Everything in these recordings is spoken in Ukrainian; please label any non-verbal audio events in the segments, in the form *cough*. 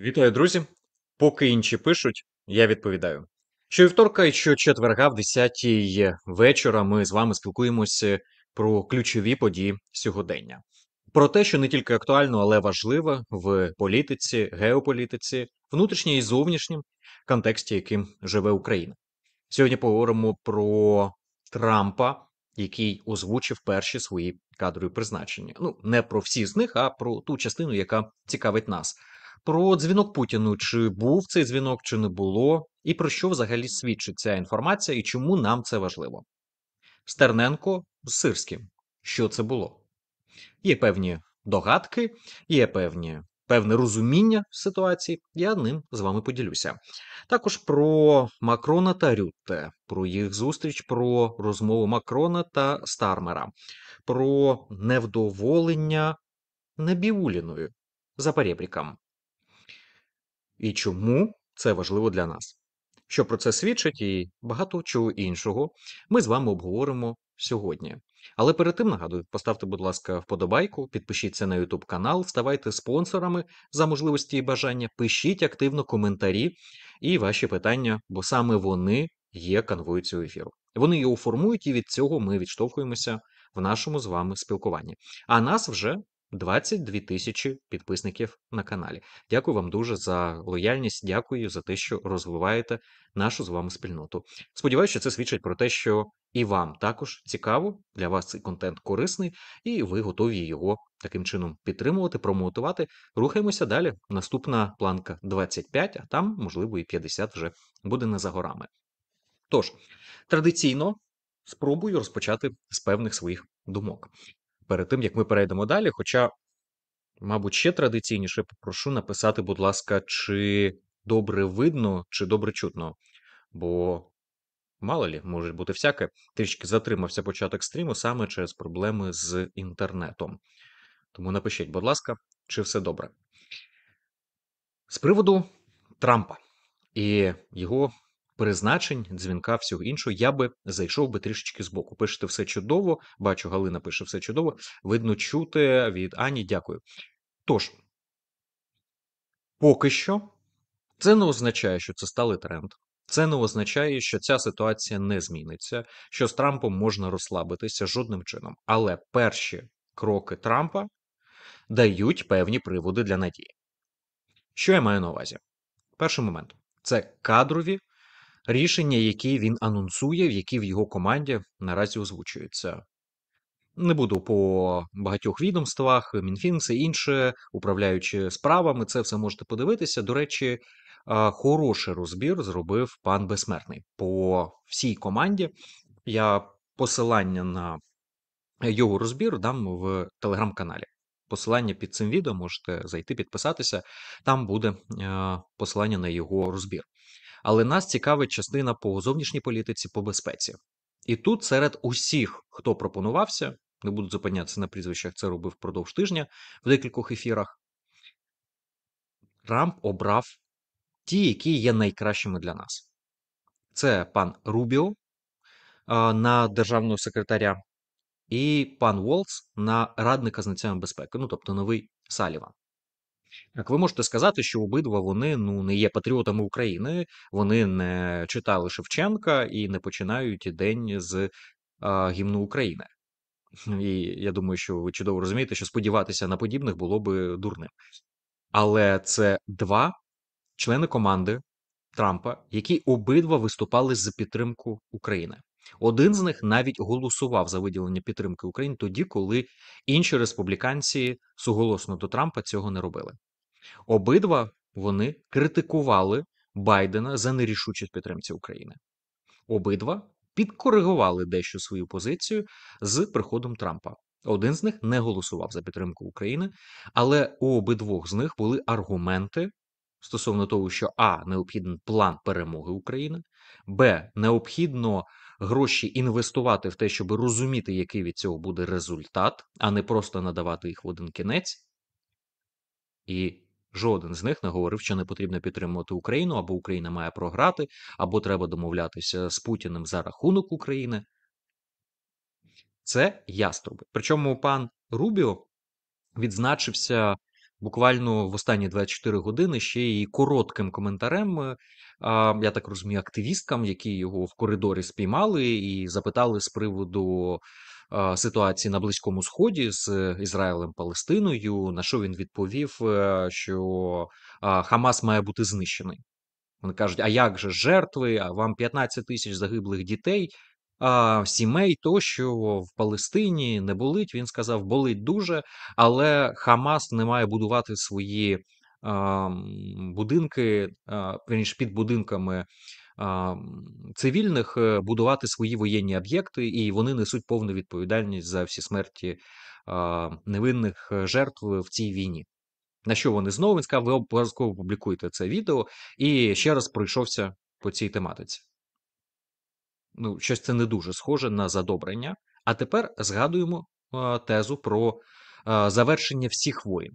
Вітаю, друзі! Поки інші пишуть, я відповідаю. Що вівторка і що четверга в 10-й вечора ми з вами спілкуємося про ключові події сьогодення, про те, що не тільки актуально, але важливо в політиці, геополітиці, внутрішній і зовнішнім контексті, яким живе Україна. Сьогодні поговоримо про Трампа, який озвучив перші свої кадрові призначення. Ну не про всі з них, а про ту частину, яка цікавить нас. Про дзвінок Путіну чи був цей дзвінок, чи не було, і про що взагалі свідчить ця інформація, і чому нам це важливо? Стерненко з Сирським. Що це було? Є певні догадки, є певні. Певне розуміння ситуації, я ним з вами поділюся. Також про Макрона та Рютте, про їх зустріч, про розмову Макрона та Стармера, про невдоволення Небіуліною за перебріком, і чому це важливо для нас. Що про це свідчить і багато чого іншого ми з вами обговоримо сьогодні. Але перед тим нагадую, поставте, будь ласка, вподобайку, підпишіться на YouTube канал, ставайте спонсорами за можливості і бажання, пишіть активно коментарі і ваші питання, бо саме вони є канвою цього ефіру. Вони його формують, і від цього ми відштовхуємося в нашому з вами спілкуванні. А нас вже 22 тисячі підписників на каналі. Дякую вам дуже за лояльність. Дякую за те, що розвиваєте нашу з вами спільноту. Сподіваюся, що це свідчить про те, що і вам також цікаво для вас цей контент корисний, і ви готові його таким чином підтримувати, промотувати. Рухаємося далі. Наступна планка 25, а там, можливо, і 50 вже буде не за горами. Тож традиційно. Спробую розпочати з певних своїх думок перед тим як ми перейдемо далі. Хоча, мабуть, ще традиційніше попрошу написати, будь ласка, чи добре видно, чи добре чутно. Бо мало лі, може бути всяке, трішки затримався початок стріму саме через проблеми з інтернетом. Тому напишіть, будь ласка, чи все добре. З приводу Трампа і його призначень, дзвінка, всього іншого, я би зайшов би трішечки збоку. Пишете все чудово. Бачу, Галина пише все чудово. Видно, чути від Ані. Дякую. Тож, поки що, це не означає, що це стали тренд. Це не означає, що ця ситуація не зміниться, що з Трампом можна розслабитися жодним чином. Але перші кроки Трампа дають певні приводи для надії. Що я маю на увазі? Перший момент це кадрові рішення, які він анонсує, які в його команді наразі озвучуються. Не буду по багатьох відомствах, Мінфін, все інше, управляючи справами, це все можете подивитися. До речі, хороший розбір зробив пан Безсмертний по всій команді. Я посилання на його розбір дам в телеграм-каналі посилання під цим відео, можете зайти, підписатися, там буде е, посилання на його розбір. Але нас цікавить частина по зовнішній політиці, по безпеці. І тут серед усіх, хто пропонувався, не буду зупинятися на прізвищах, це робив впродовж тижня в декількох ефірах. Трамп обрав ті, які є найкращими для нас. Це пан Рубіо е, на державного секретаря і пан Волц на радника з національної безпеки, ну тобто новий Саліван. Так ви можете сказати, що обидва вони ну не є патріотами України, вони не читали Шевченка і не починають день з а, гімну України. І я думаю, що ви чудово розумієте, що сподіватися на подібних було б дурним. Але це два члени команди Трампа, які обидва виступали за підтримку України. Один з них навіть голосував за виділення підтримки Україні тоді, коли інші республіканці суголосно до Трампа цього не робили. Обидва вони критикували Байдена за нерішучість підтримці України. Обидва підкоригували дещо свою позицію з приходом Трампа. Один з них не голосував за підтримку України, але у обидвох з них були аргументи. Стосовно того, що А необхідний план перемоги України, Б необхідно гроші інвестувати в те, щоб розуміти, який від цього буде результат, а не просто надавати їх в один кінець. І жоден з них не говорив, що не потрібно підтримувати Україну, або Україна має програти, або треба домовлятися з Путіним за рахунок України. Це яструби. Причому пан Рубіо відзначився буквально в останні 24 години ще й коротким коментарем. Е, я так розумію, активісткам, які його в коридорі спіймали, і запитали з приводу е, ситуації на близькому сході з Ізраїлем Палестиною. На що він відповів, е, що Хамас має бути знищений? Вони кажуть: а як же жертви? А вам 15 тисяч загиблих дітей? а, сімей тощо в Палестині не болить. Він сказав, болить дуже, але Хамас не має будувати свої а, будинки, раніше під будинками а, цивільних, е, будувати свої воєнні об'єкти, і вони несуть повну відповідальність за всі смерті а, невинних е, жертв в цій війні. На що вони знову він сказав, ви обов'язково публікуєте це відео і ще раз пройшовся по цій тематиці ну, щось це не дуже схоже на задобрення. А тепер згадуємо е, тезу про е, завершення всіх воїн.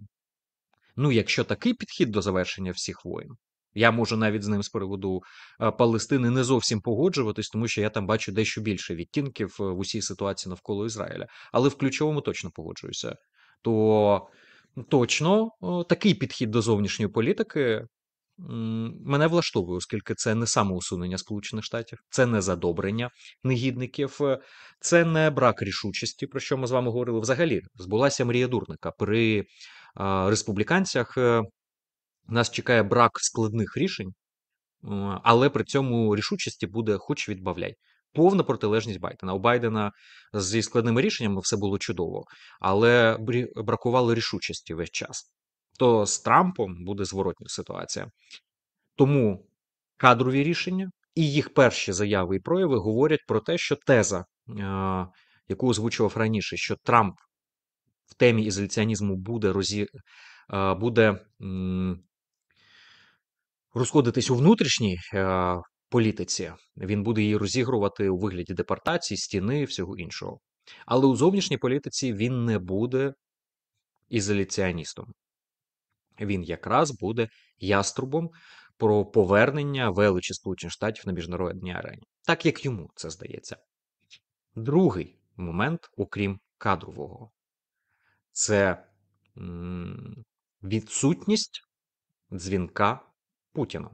Ну, якщо такий підхід до завершення всіх воїн, я можу навіть з ним з приводу е, Палестини не зовсім погоджуватись, тому що я там бачу дещо більше відтінків в усій ситуації навколо Ізраїля. Але в ключовому точно погоджуюся. То точно такий підхід до зовнішньої політики Мене влаштовує, оскільки це не самоусунення Сполучених Штатів, це не задобрення негідників, е, це не брак рішучості, про що ми з вами говорили. Взагалі збулася мрія дурника при республіканцях. Е, нас чекає брак складних рішень, але при цьому рішучості буде хоч відбавляй. Повна протилежність Байдена. У Байдена зі складними рішеннями все було чудово, але бракувало рішучості весь час то з Трампом буде зворотня ситуація. Тому кадрові рішення і їх перші заяви і прояви говорять про те, що теза, яку озвучував раніше, що Трамп в темі ізоляціонізму буде розі... буде розходитись у внутрішній політиці, він буде її розігрувати у вигляді депортації, стіни, і всього іншого. Але у зовнішній політиці він не буде ізоляціоністом він якраз буде яструбом про повернення величі Сполучених Штатів на міжнародній арені, так як йому це здається. Другий момент, окрім кадрового, це відсутність дзвінка Путіна.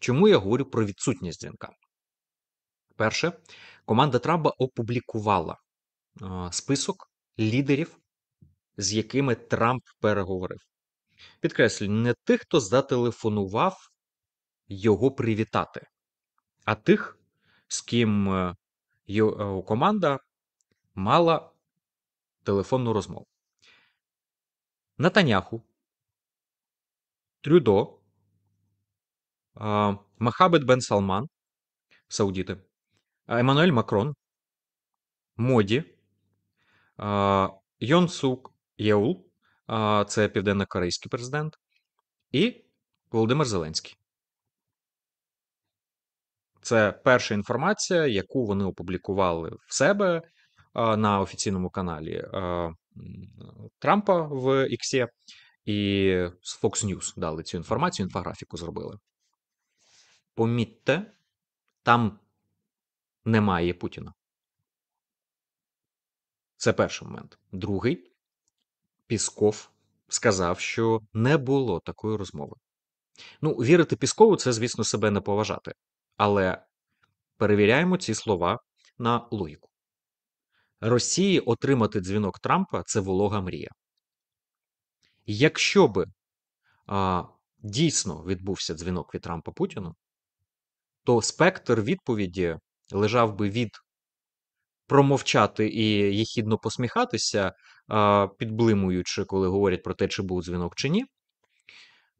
Чому я говорю про відсутність дзвінка? Перше, команда Трампа опублікувала список лідерів, з якими Трамп переговорив. Підкреслюю, не тих, хто зателефонував його привітати, а тих, з ким е, його е, команда мала телефонну розмову. Натаняху, Трюдо, е, Махабет Бен Салман, Саудіти, Еммануель Макрон, Моді, Йонсук Єул це південнокорейський президент, і Володимир Зеленський. Це перша інформація, яку вони опублікували в себе на офіційному каналі Трампа в Іксі. І з Fox News дали цю інформацію, інфографіку зробили. Помітьте, там немає Путіна. Це перший момент. Другий Пісков сказав, що не було такої розмови. Ну, вірити Піскову, це, звісно, себе не поважати. Але перевіряємо ці слова на логіку. Росії отримати дзвінок Трампа це волога мрія. Якщо би а, дійсно відбувся дзвінок від Трампа Путіну, то спектр відповіді лежав би від промовчати і їхідно посміхатися підблимуючи, коли говорять про те, чи був дзвінок чи ні,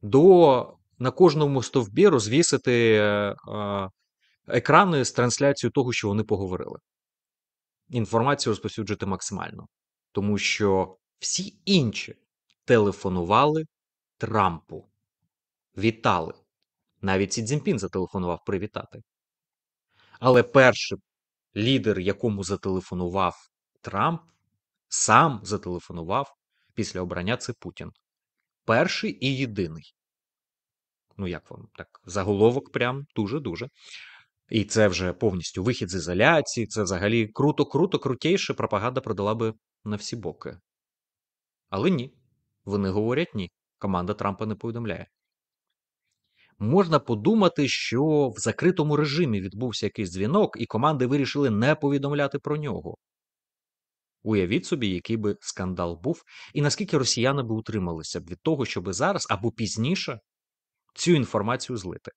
до на кожному стовбі розвісити екрани з трансляцією того, що вони поговорили. Інформацію розповсюджувати максимально. Тому що всі інші телефонували Трампу, вітали. Навіть Сі Цзіньпін зателефонував привітати. Але перший лідер, якому зателефонував Трамп, сам зателефонував після обрання це Путін. Перший і єдиний. Ну, як вам так, заголовок прям дуже-дуже. І це вже повністю вихід з ізоляції, це взагалі круто-круто, крутіше пропаганда продала би на всі боки. Але ні. Вони говорять ні. Команда Трампа не повідомляє. Можна подумати, що в закритому режимі відбувся якийсь дзвінок, і команди вирішили не повідомляти про нього. Уявіть собі, який би скандал був, і наскільки росіяни би утрималися б від того, щоб зараз або пізніше цю інформацію злити.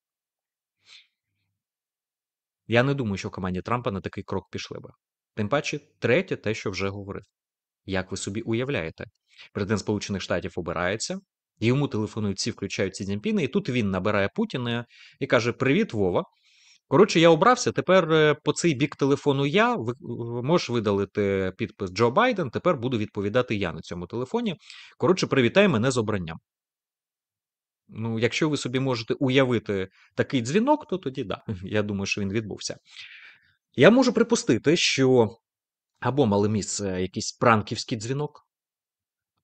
Я не думаю, що команді Трампа на такий крок пішли би. Тим паче, третє, те, що вже говорив. Як ви собі уявляєте, президент Сполучених Штатів обирається, йому телефонують всі, включають Сі Цзіньпіна, і тут він набирає Путіна і каже: Привіт, Вова! Коротше, я обрався. Тепер е, по цей бік телефону я можеш видалити підпис Джо Байден. Тепер буду відповідати я на цьому телефоні. Коротше, привітай мене з обранням. Ну, якщо ви собі можете уявити такий дзвінок, то тоді да. *laughs* Я думаю, що він відбувся. Я можу припустити, що або мали місце якийсь пранківський дзвінок,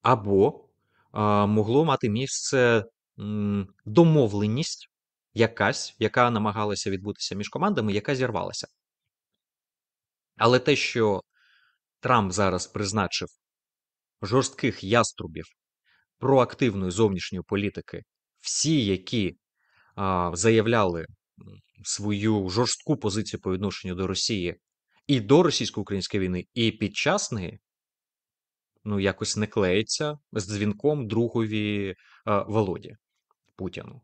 або а, могло мати місце м, домовленість якась, яка намагалася відбутися між командами, яка зірвалася. Але те, що Трамп зараз призначив жорстких яструбів проактивної зовнішньої політики, всі, які а, заявляли свою жорстку позицію по відношенню до Росії і до російсько-української війни, і під час неї, ну якось не клеїться з дзвінком другові а, Володі Путіну.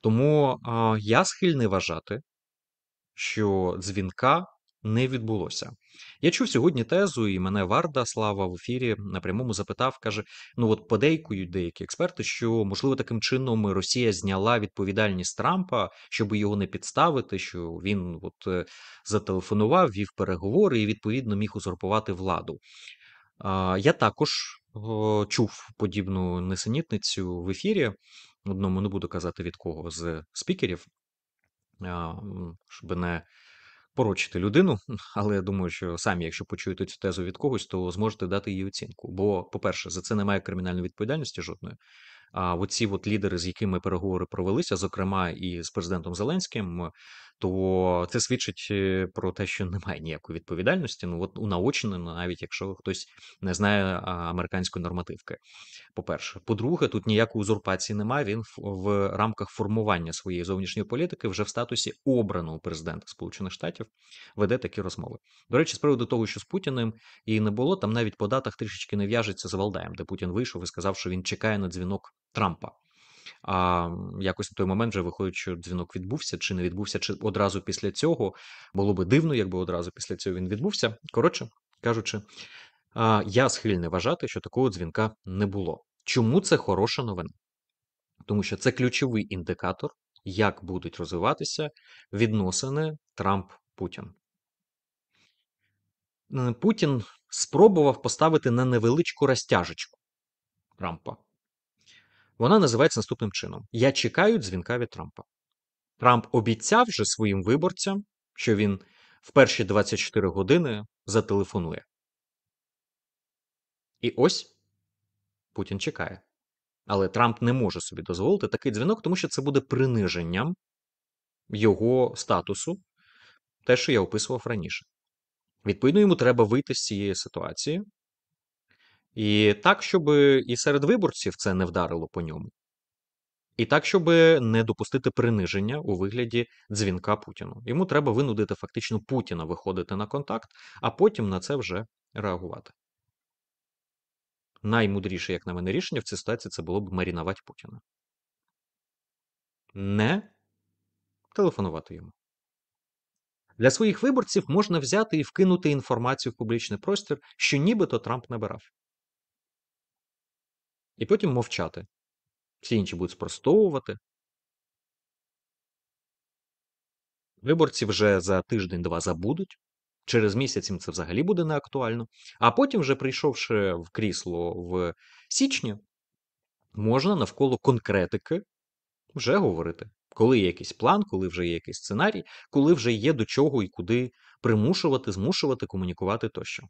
Тому а, я схильний вважати, що дзвінка не відбулося. Я чув сьогодні тезу, і мене Варда Слава в ефірі напрямому запитав, каже: ну от подейкують деякі експерти, що можливо таким чином Росія зняла відповідальність Трампа, щоб його не підставити, що він от е, зателефонував, вів переговори і відповідно міг узурпувати владу. Я також чув подібну несенітницю в ефірі, одному не буду казати від кого з спікерів, щоб не порочити людину, *laughs* але я думаю, що самі, якщо почуєте цю тезу від когось, то зможете дати її оцінку. Бо, по-перше, за це немає кримінальної відповідальності жодної. А оці от лідери, з якими переговори провелися, зокрема і з президентом Зеленським, то це свідчить е, про те, що *laughs* немає ніякої відповідальності. Ну от унаочнено, навіть якщо хтось не знає американської нормативки. По-перше, по-друге, тут ніякої узурпації немає. Він в рамках формування своєї зовнішньої політики вже в статусі обраного президента Сполучених Штатів веде такі розмови. До речі, з приводу того, що з Путіним і не було, там навіть по датах трішечки не в'яжеться з Валдаєм, де Путін вийшов і сказав, що він чекає на дзвінок Трампа а якось на той момент вже виходить, що дзвінок відбувся чи не відбувся, чи одразу після цього. Було би дивно, якби одразу після цього він відбувся. Коротше кажучи, я схильний вважати, що такого дзвінка не було. Чому це хороша новина? Тому що це ключовий індикатор, як будуть розвиватися відносини Трамп-Путін. Путін спробував поставити на невеличку розтяжечку Трампа. Вона називається наступним чином: Я чекаю дзвінка від Трампа. Трамп обіцяв вже своїм виборцям, що він в перші 24 години зателефонує. І ось Путін чекає. Але Трамп не може собі дозволити такий дзвінок, тому що це буде приниженням його статусу, те, що я описував раніше. Відповідно, йому треба вийти з цієї ситуації, і так, щоб і серед виборців це не вдарило по ньому, і так, щоб не допустити приниження у вигляді дзвінка Путіну. Йому треба винудити фактично Путіна виходити на контакт, а потім на це вже реагувати. Наймудріше, як на мене, рішення в цій ситуації це було б марінувати Путіна. Не телефонувати йому. Для своїх виборців можна взяти і вкинути інформацію в публічний простір, що нібито Трамп набирав. І потім мовчати. Всі інші будуть спростовувати. Виборці вже за тиждень-два забудуть. Через місяць їм це взагалі буде неактуально. А потім, вже прийшовши в крісло в січні, можна навколо конкретики вже говорити. Коли є якийсь план, коли вже є якийсь сценарій, коли вже є до чого і куди примушувати, змушувати комунікувати тощо.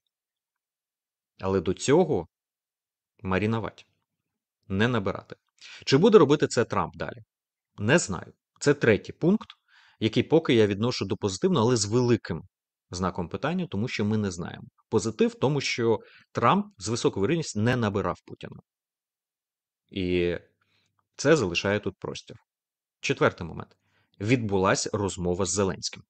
Але до цього марінувати не набирати. Чи буде робити це Трамп далі? Не знаю. Це третій пункт, який поки я відношу до позитивного, але з великим знаком питання, тому що ми не знаємо. Позитив, в тому що Трамп з високою вірністю не набирав Путіна. І це залишає тут простір. Четвертий момент. Відбулася розмова з Зеленським.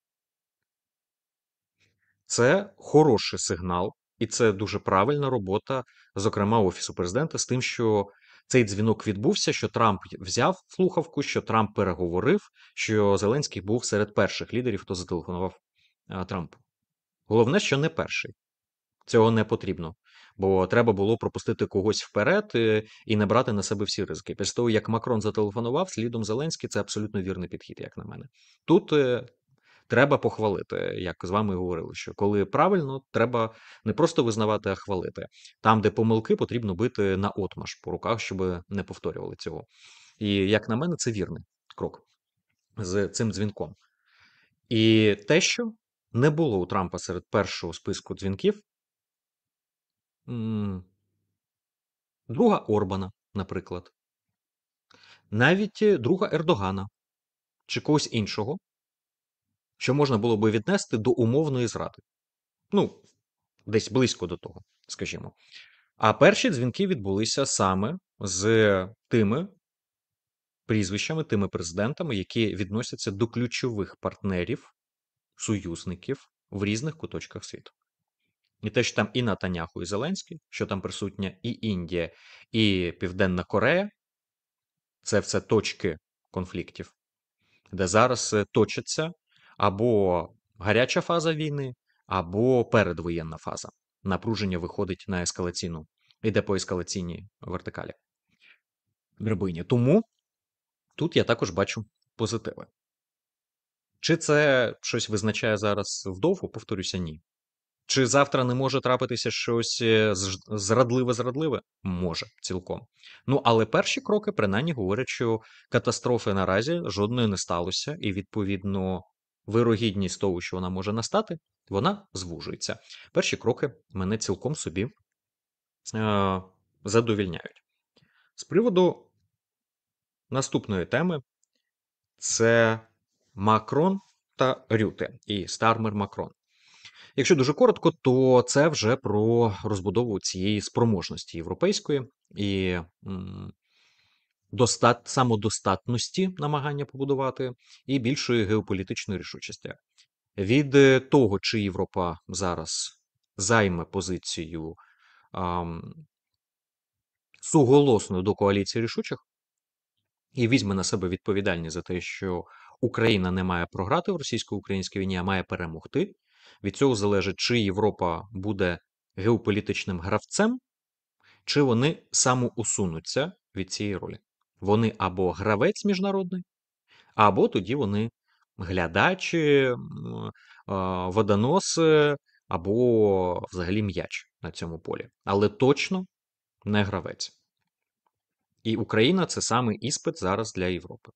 Це хороший сигнал, і це дуже правильна робота, зокрема Офісу президента, з тим, що цей дзвінок відбувся, що Трамп взяв слухавку, що Трамп переговорив, що Зеленський був серед перших лідерів, хто зателефонував е, Трампу. Головне, що не перший. Цього не потрібно, бо треба було пропустити когось вперед е, і не брати на себе всі ризики. Після того, як Макрон зателефонував, слідом Зеленський це абсолютно вірний підхід, як на мене. Тут е, треба похвалити, як з вами говорили, що коли правильно, треба не просто визнавати, а хвалити. Там, де помилки, потрібно бити на отмаш по руках, щоб не повторювали цього. І як на мене, це вірний крок з цим дзвінком. І те, що не було у Трампа серед першого списку дзвінків, друга Орбана, наприклад, навіть е, друга Ердогана чи когось іншого, що можна було би віднести до умовної зради. Ну, десь близько до того, скажімо. А перші дзвінки відбулися саме з тими прізвищами, тими президентами, які відносяться до ключових партнерів, союзників в різних куточках світу. І те, що там і Натаняху, і Зеленський, що там присутня і Індія, і Південна Корея це все точки конфліктів, де зараз е, точаться або гаряча фаза війни, або передвоєнна фаза. Напруження виходить на ескалаційну, іде по ескалаційній вертикалі драбині. Тому тут я також бачу позитиви. Чи це щось визначає зараз вдовго? Повторюся, ні. Чи завтра не може трапитися щось е, зрадливе-зрадливе? Може, цілком. Ну, але перші кроки, принаймні, говорять, що катастрофи наразі жодної не сталося, і, відповідно, вирогідність того, що вона може настати, вона звужується. Перші кроки мене цілком собі е, задовільняють. З приводу наступної теми це Макрон та Рюте і Стармер Макрон. Якщо дуже коротко, то це вже про розбудову цієї спроможності європейської і. М достат, самодостатності, намагання побудувати, і більшої геополітичної рішучості. Від е, того, чи Європа зараз займе позицію ем, суголосною до коаліції рішучих і візьме на себе відповідальність за те, що Україна не має програти в російсько-українській війні, а має перемогти. Від цього залежить, чи Європа буде геополітичним гравцем, чи вони самоусунуться від цієї ролі. Вони або гравець міжнародний, або тоді вони глядачі, водоноси, або взагалі м'яч на цьому полі. Але точно не гравець. І Україна це саме іспит зараз для Європи.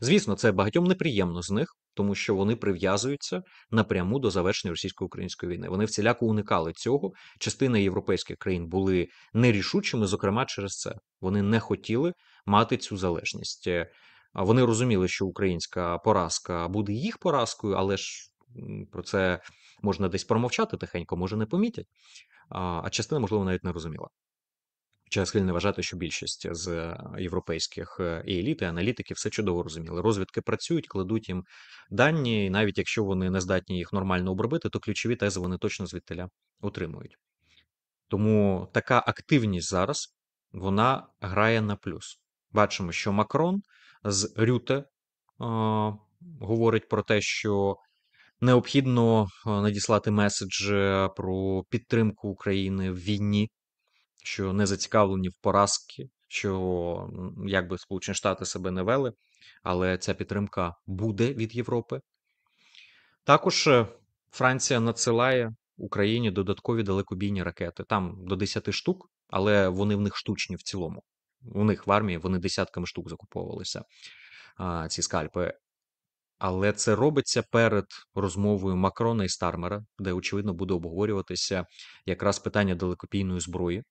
Звісно, це багатьом неприємно з них, тому що вони прив'язуються напряму до завершення російсько-української війни. Вони всіляко уникали цього. Частина європейських країн були нерішучими, зокрема через це. Вони не хотіли мати цю залежність. Е, вони розуміли, що українська поразка буде їх поразкою, але ж про це можна десь промовчати тихенько, може не помітять. А частина, можливо, навіть не розуміла. Чи схильне вважати, що більшість з е, європейських е, і еліт, і аналітиків все чудово розуміли. Розвідки працюють, кладуть їм дані, і навіть якщо вони не здатні їх нормально обробити, то ключові тези вони точно звідтиля отримують. Тому така активність зараз вона грає на плюс. Бачимо, що Макрон з Рюте е, говорить про те, що необхідно е, надіслати меседж про підтримку України в війні що не зацікавлені в поразки, що якби Сполучені Штати себе не вели, але ця підтримка буде від Європи. Також е, Франція надсилає Україні додаткові далекобійні ракети, там до 10 штук, але вони в них штучні в цілому. У них в армії вони десятками штук закуповувалися ці скальпи. Але це робиться перед розмовою Макрона і Стармера, де очевидно буде обговорюватися якраз питання далекопійної зброї,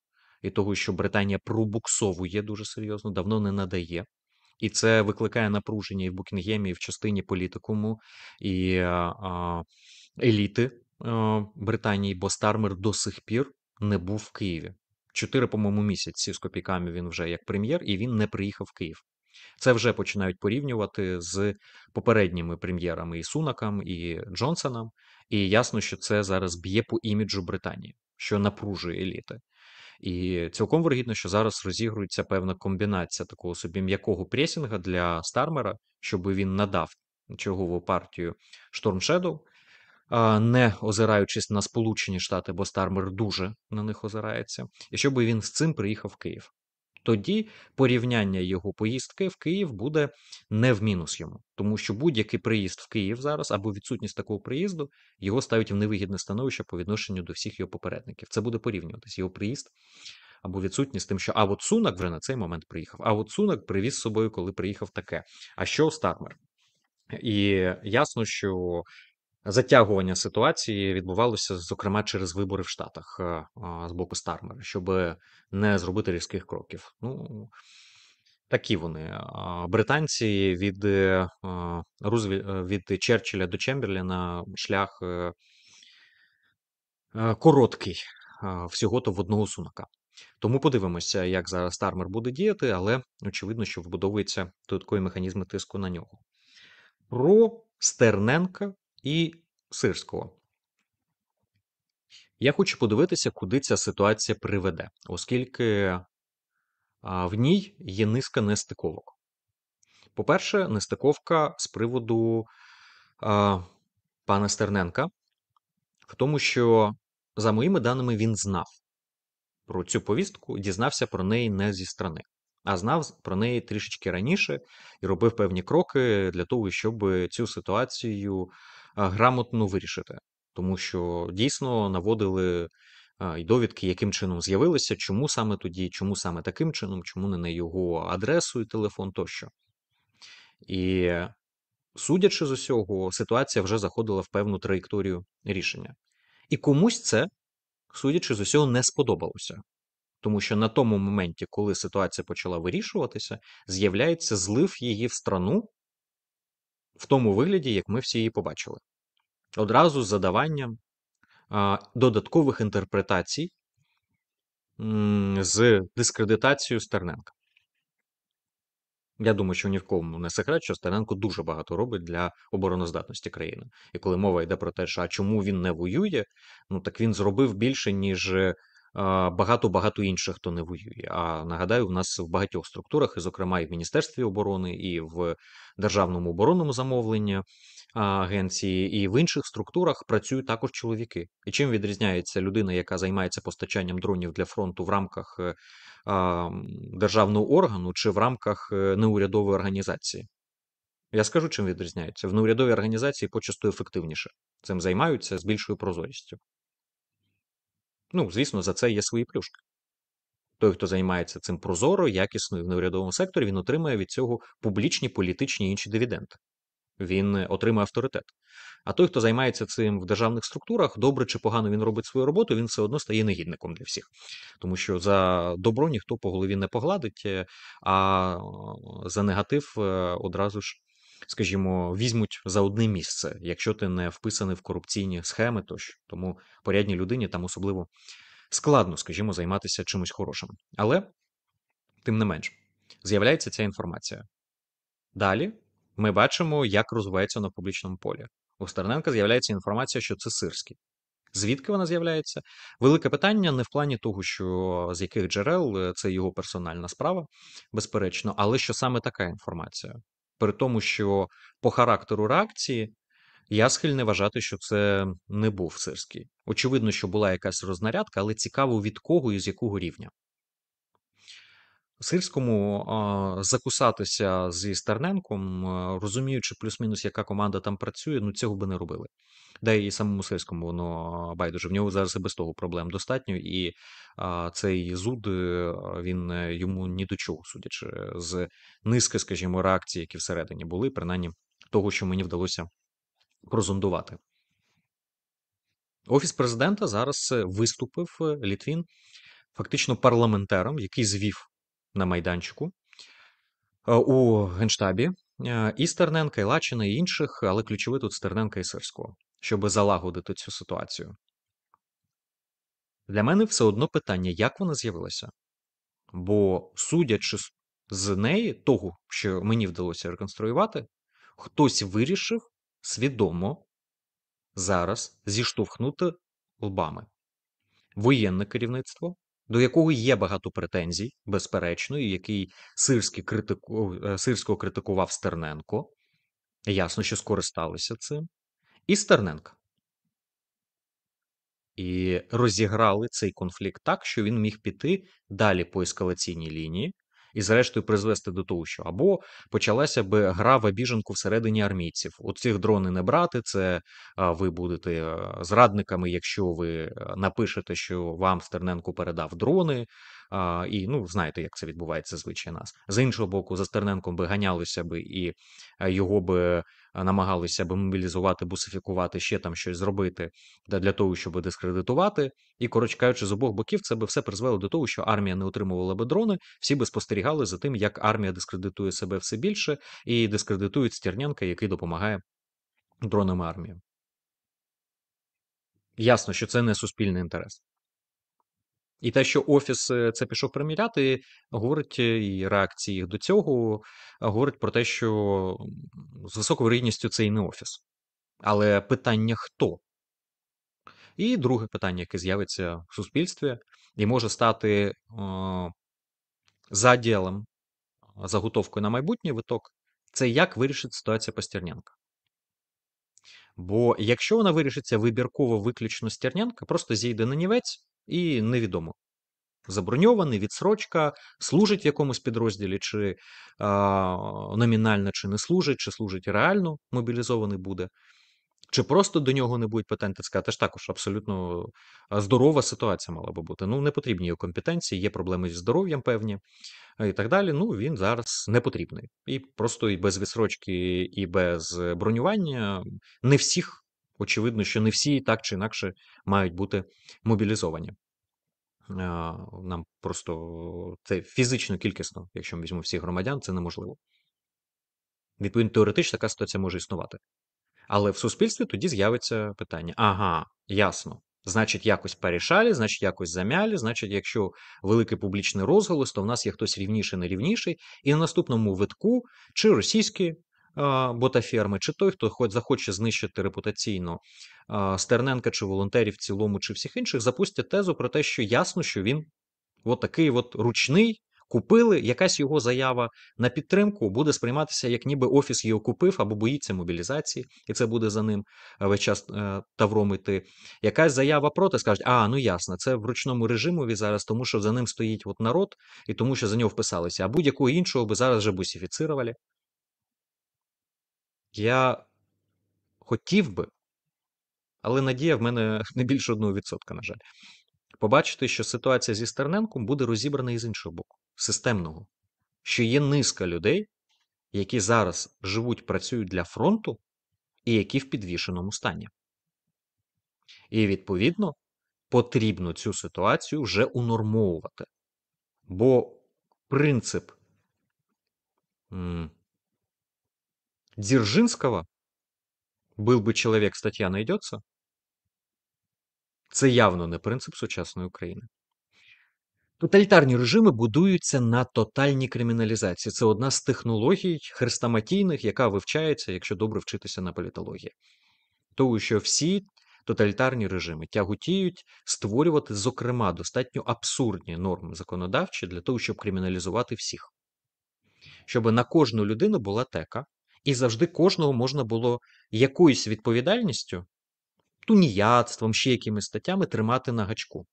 і того, що Британія пробуксовує дуже серйозно, давно не надає. І це викликає напруження і в Букінгемі, і в частині політикуму і а, еліти а, Британії, бо Стармер до сих пір не був в Києві. Чотири, по-моєму, місяці з копійками він вже як прем'єр, і він не приїхав в Київ. Це вже починають порівнювати з попередніми прем'єрами і Сунаком, і Джонсоном. І ясно, що це зараз б'є по іміджу Британії, що напружує еліти. І цілком вирогідно, що зараз розігрується певна комбінація такого собі м'якого пресінга для Стармера, щоб він надав чергову партію Storm Shadow, не озираючись на Сполучені Штати, бо Стармер дуже на них озирається, і щоб він з цим приїхав в Київ тоді порівняння його поїздки в Київ буде не в мінус йому, тому що будь-який приїзд в Київ зараз або відсутність такого приїзду його ставить в невигідне становище по відношенню до всіх його попередників. Це буде порівнюватись його приїзд. Або відсутність тим, що а от Сунак вже на цей момент приїхав. А от Сунак привіз з собою, коли приїхав таке. А що Стармер? І ясно, що затягування ситуації відбувалося, зокрема, через вибори в Штатах е, е, з боку Стармера, щоб не зробити різких кроків. Ну такі вони е, британці від Рузві... від Черчилля до Чемберліна шлях короткий всього то в одного сунака. Тому подивимося, як зараз Стармер буде діяти, але очевидно, що вбудовується додаткові механізми тиску на нього. Про Стерненка і Сирського. Я хочу подивитися, куди ця ситуація приведе, оскільки в ній є низка нестиковок. По-перше, нестиковка з приводу а, пана Стерненка, в тому, що, за моїми даними, він знав про цю повістку, дізнався про неї не зі сторони, а знав про неї трішечки раніше і робив певні кроки для того, щоб цю ситуацію грамотно вирішити, тому що дійсно наводили і довідки, яким чином з'явилися, чому саме тоді, чому саме таким чином, чому не на його адресу і телефон тощо. І судячи з усього, ситуація вже заходила в певну траєкторію рішення. І комусь це, судячи з усього, не сподобалося. Тому що на тому моменті, коли ситуація почала вирішуватися, з'являється злив її в страну в тому вигляді, як ми всі її побачили, одразу з задаванням додаткових інтерпретацій з дискредитацією Стерненка. Я думаю, що ні в кому не секрет, що Стерненко дуже багато робить для обороноздатності країни. І коли мова йде про те, що а чому він не воює, ну так він зробив більше, ніж е, багато-багато інших, хто не воює. А нагадаю, в нас в багатьох структурах, і зокрема, і в Міністерстві оборони, і в державному оборонному замовленні агенції, і в інших структурах працюють також чоловіки. І чим відрізняється людина, яка займається постачанням дронів для фронту в рамках е, державного органу чи в рамках е, неурядової організації? Я скажу, чим відрізняється в неурядовій організації почасту ефективніше цим займаються з більшою прозорістю. Ну, звісно, за це є свої плюшки. Той, хто займається цим прозоро, якісно і в неурядовому секторі, він отримує від цього публічні, політичні і інші дивіденди. Він е, отримує авторитет. А той, хто займається цим в державних структурах, добре чи погано він робить свою роботу, він все одно стає негідником для всіх. Тому що за добро ніхто по голові не погладить, е, а е, за негатив одразу ж скажімо, візьмуть за одне місце, якщо ти не вписаний в корупційні схеми тощо. Тому порядній людині там особливо складно, скажімо, займатися чимось хорошим. Але, тим не менш, з'являється ця інформація. Далі ми бачимо, як розвивається на публічному полі. У Стерненка з'являється інформація, що це сирський. Звідки вона з'являється? Велике питання не в плані того, що з яких джерел е, це його персональна справа, безперечно, але що саме така інформація при тому, що по характеру реакції я схильний вважати, що це не був сирський. Очевидно, що була якась рознарядка, але цікаво від кого і з якого рівня. Сирському закусатися зі Стерненком, розуміючи плюс-мінус, яка команда там працює, ну цього би не робили. Да і самому Сирському воно байдуже. В нього зараз і без того проблем достатньо, і цей зуд е, він е, йому ні до чого, судячи з низки, скажімо, реакцій, які всередині були, принаймні того, що мені вдалося прозондувати. Офіс президента зараз е, виступив Літвін фактично парламентером, який звів на майданчику е, у Генштабі е, і Стерненка, і Лачина, і інших, але ключові тут Стерненка і Сирського, щоб залагодити цю ситуацію. Для мене все одно питання, як вона з'явилася? Бо, судячи з неї, того, що мені вдалося реконструювати, хтось вирішив свідомо зараз зіштовхнути лбами воєнне керівництво до якого є багато претензій, безперечно, і який сирський критику, е, сирського критикував Стерненко. Ясно, що скористалися цим, і Стерненка. І розіграли цей конфлікт так, що він міг піти далі по ескалаційній лінії, і, зрештою, призвести до того, що або почалася би гра в біженку всередині армійців. Оцих дрони не брати. Це ви будете е, зрадниками, якщо ви е, напишете, що вам Стерненко передав дрони. А, І ну знаєте, як це відбувається звичай нас. З іншого боку, за Стерненком би ганялися би і е, його би е, намагалися би мобілізувати, бусифікувати, ще там щось зробити для того, щоб дискредитувати. І коротше кажучи, з обох боків це би все призвело до того, що армія не отримувала би дрони. Всі би спостерігали за тим, як армія дискредитує себе все більше і дискредитують Стерненка, який допомагає дронам армії. Ясно, що це не суспільний інтерес. І те, що Офіс е, це пішов приміряти, говорить е, і реакції до цього, говорить про те, що з високою рівністю це і не Офіс. Але питання хто? І друге питання, яке з'явиться в суспільстві, і може стати заділом заготовкою на майбутній виток, це як вирішить ситуація по Стернянка. Бо якщо вона вирішиться вибірково виключно Стернянка, просто зійде на нівець і невідомо. Заброньований, відсрочка, служить в якомусь підрозділі, чи а, номінально, чи не служить, чи служить реально, мобілізований буде, чи просто до нього не будуть питань ТЦК. Теж також абсолютно здорова ситуація мала би бути. Ну, не потрібні його компетенції, є проблеми зі здоров'ям певні е, і так далі. Ну, він зараз не потрібний. І просто і без відсрочки, і без бронювання не всіх очевидно, що не всі так чи інакше мають бути мобілізовані. Е, нам просто це фізично кількісно, якщо ми візьмемо всіх громадян, це неможливо. Відповідно, теоретично така ситуація може існувати. Але в суспільстві тоді з'явиться питання: ага, ясно. Значить, якось порішали, значить, якось замяли, значить, якщо великий публічний розголос, то в нас є хтось рівніший, нерівніший, і на наступному витку чи російські ботаферми, чи той, хто хоч захоче знищити репутаційно Стерненка, чи волонтерів в цілому, чи всіх інших, запустять тезу про те, що ясно, що він от такий от ручний. Купили якась його заява на підтримку, буде сприйматися, як ніби офіс його купив або боїться мобілізації, і це буде за ним весь час е, тавром іти. Якась заява проти скажуть, а ну ясно, це в ручному режимові зараз, тому що за ним стоїть от народ і тому, що за нього вписалися. А будь-якого іншого би зараз вже бусифіцировали. Я хотів би, але надія в мене *laughs* не більше відсотка, на жаль, побачити, що ситуація зі Стерненком буде розібрана із іншого боку, системного, що є низка людей, які зараз живуть, працюють для фронту і які в підвішеному стані. І, відповідно, потрібно цю ситуацію вже унормовувати. Бо принцип. Дзержинского? Был би чоловік, стаття найдеться? Це явно не принцип сучасної України. Тоталітарні режими будуються на тотальній криміналізації. Це одна з технологій хрестоматійних, яка вивчається, якщо добре вчитися на політології. Тому що всі тоталітарні режими тягутіють створювати, зокрема, достатньо абсурдні норми законодавчі для того, щоб криміналізувати всіх, щоб на кожну людину була тека, і завжди кожного можна було якоюсь відповідальністю, туніяцтвом, ще якимись статтями тримати на гачку.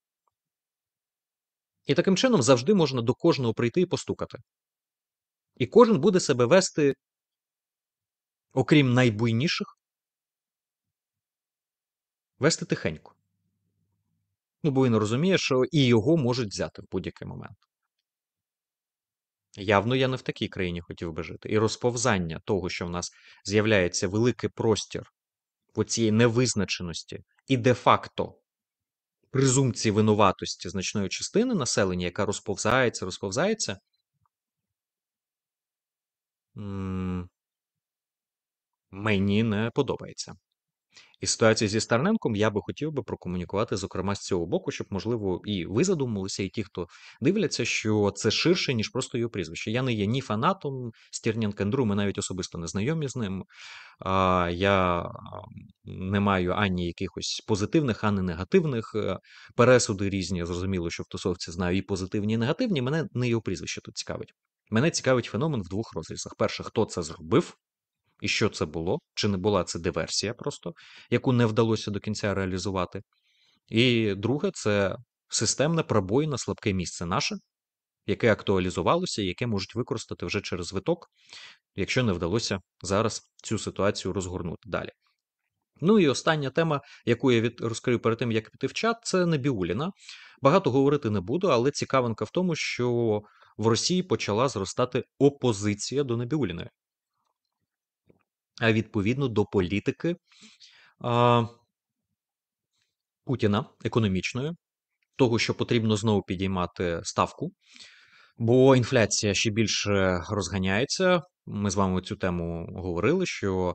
І таким чином завжди можна до кожного прийти і постукати. І кожен буде себе вести, окрім найбуйніших, вести тихенько. Ну, бо він розуміє, що і його можуть взяти в будь-який момент. Явно я не в такій країні хотів би жити. І розповзання того, що в нас з'являється великий простір оцієї невизначеності і де-факто презумпції винуватості значної частини населення, яка розповзається, розповзається. Мені не подобається. І ситуація зі Старненком я би хотів би прокомунікувати, зокрема, з цього боку, щоб, можливо, і ви задумалися, і ті, хто дивляться, що це ширше, ніж просто його прізвище. Я не є ні фанатом Стірненка Андру, ми навіть особисто не знайомі з ним. Я не маю ані якихось позитивних, ані негативних е, пересуди різні. Зрозуміло, що в тусовці знаю і позитивні, і негативні. Мене не його прізвище тут цікавить. Мене цікавить феномен в двох розрізах: перше, хто це зробив, і що це було, чи не була це диверсія, просто яку не вдалося до кінця реалізувати. І друге, це системне пробої на слабке місце наше, яке актуалізувалося, яке можуть використати вже через виток, якщо не вдалося зараз цю ситуацію розгорнути далі. Ну і остання тема, яку я від розкрию перед тим, як піти в чат, це Небіуліна. Багато говорити не буду, але цікавинка в тому, що в Росії почала зростати опозиція до Небіуліної відповідно до політики Путіна економічної, того, що потрібно знову підіймати ставку, бо інфляція ще більше розганяється. Ми з вами цю тему говорили, що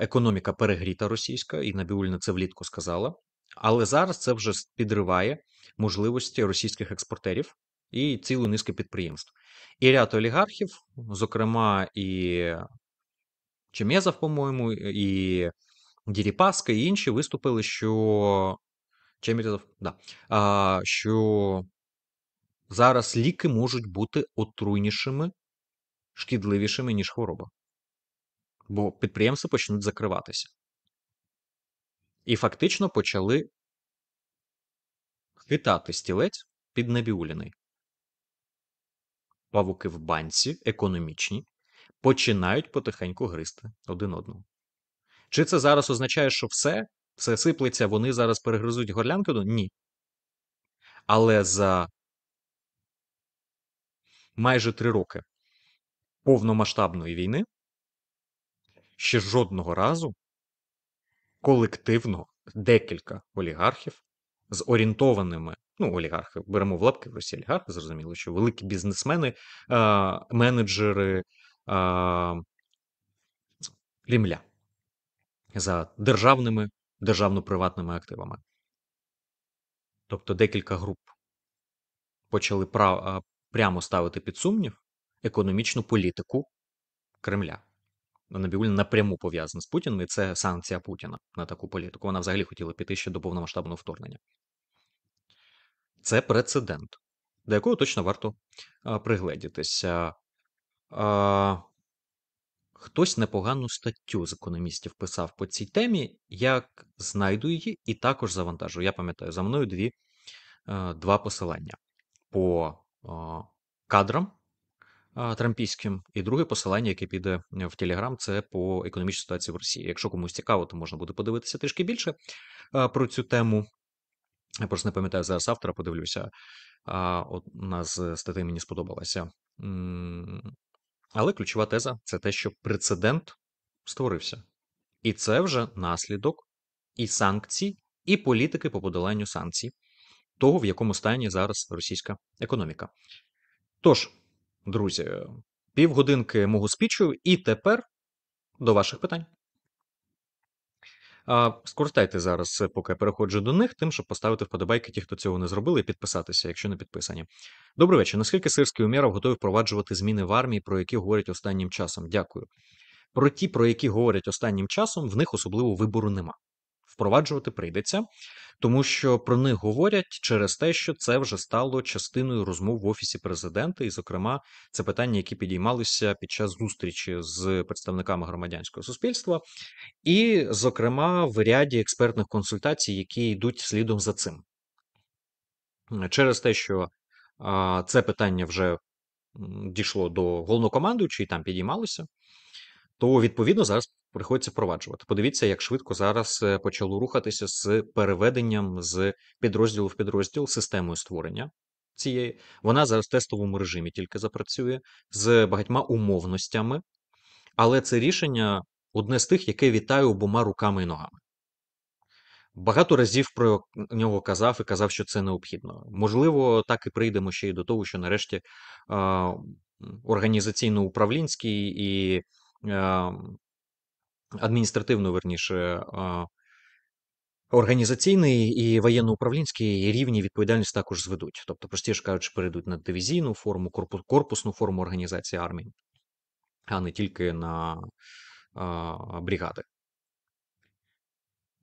економіка перегріта російська, і Набіульна це влітку сказала. Але зараз це вже підриває можливості російських експортерів і цілу низки підприємств. І ряд олігархів, зокрема, і Чемезов, по-моєму, і э, Діріпаска, і інші виступили, що Чемізов, да, а, що зараз ліки можуть бути отруйнішими, шкідливішими, ніж хвороба. Бо підприємства почнуть закриватися. І фактично почали хитати стілець під Набіуліний. Павуки в банці економічні починають потихеньку гризти один одного. Чи це зараз означає, що все, все сиплеться, вони зараз перегризуть горлянку? Ні. Але за майже три роки повномасштабної війни ще жодного разу колективно декілька олігархів з орієнтованими. Ну, олігархи беремо в лапки в Росії олігархи, зрозуміло, що великі бізнесмени, менеджери Лімля за державними державно-приватними активами. Тобто декілька груп почали прав, прямо ставити під сумнів економічну політику Кремля. Набіулін напряму пов'язана з Путіним, і це санкція Путіна на таку політику. Вона взагалі хотіла піти ще до повномасштабного вторгнення. Це прецедент, до якого точно варто пригледітися. А, Хтось непогану статтю з економістів писав по цій темі. Як знайду її, і також завантажу. Я пам'ятаю, за мною дві, е, два посилання по кадрам трампійським, і друге посилання, яке піде в Телеграм, це по економічній ситуації в Росії. Якщо комусь цікаво, то можна буде подивитися трішки більше е, про цю тему. Я просто не пам'ятаю зараз автора, подивлюся. Одна з статей мені сподобалася. Але ключова теза це те, що прецедент створився. І це вже наслідок і санкцій, і політики по подоланню санкцій, того, в якому стані зараз російська економіка. Тож, друзі, півгодинки мого спічу, і тепер до ваших питань. Скористайте зараз, поки я переходжу до них, тим, щоб поставити вподобайки ті, хто цього не зробили, і підписатися, якщо не підписані. Добрий вечір. Наскільки сирський уміров готовий впроваджувати зміни в армії, про які говорять останнім часом? Дякую. Про ті, про які говорять останнім часом, в них особливо вибору нема впроваджувати прийдеться, тому що про них говорять через те, що це вже стало частиною розмов в офісі президента, і, зокрема, це питання, які підіймалися під час зустрічі з представниками громадянського суспільства, і, зокрема, в ряді експертних консультацій, які йдуть слідом за цим, через те, що це питання вже дійшло до головнокомандуючої, там підіймалося то відповідно зараз приходиться впроваджувати. Подивіться, як швидко зараз е, почало рухатися з переведенням з підрозділу в підрозділ системою створення цієї. Вона зараз в тестовому режимі тільки запрацює з багатьма умовностями, але це рішення одне з тих, яке вітаю обома руками і ногами. Багато разів про нього казав і казав, що це необхідно. Можливо, так і прийдемо ще й до того, що нарешті організаційно-управлінський і адміністративно, верніше, організаційний і воєнно-управлінський рівні відповідальності також зведуть. Тобто, простіше кажучи, перейдуть на дивізійну форму, корпусну форму організації армії, а не тільки на бригади.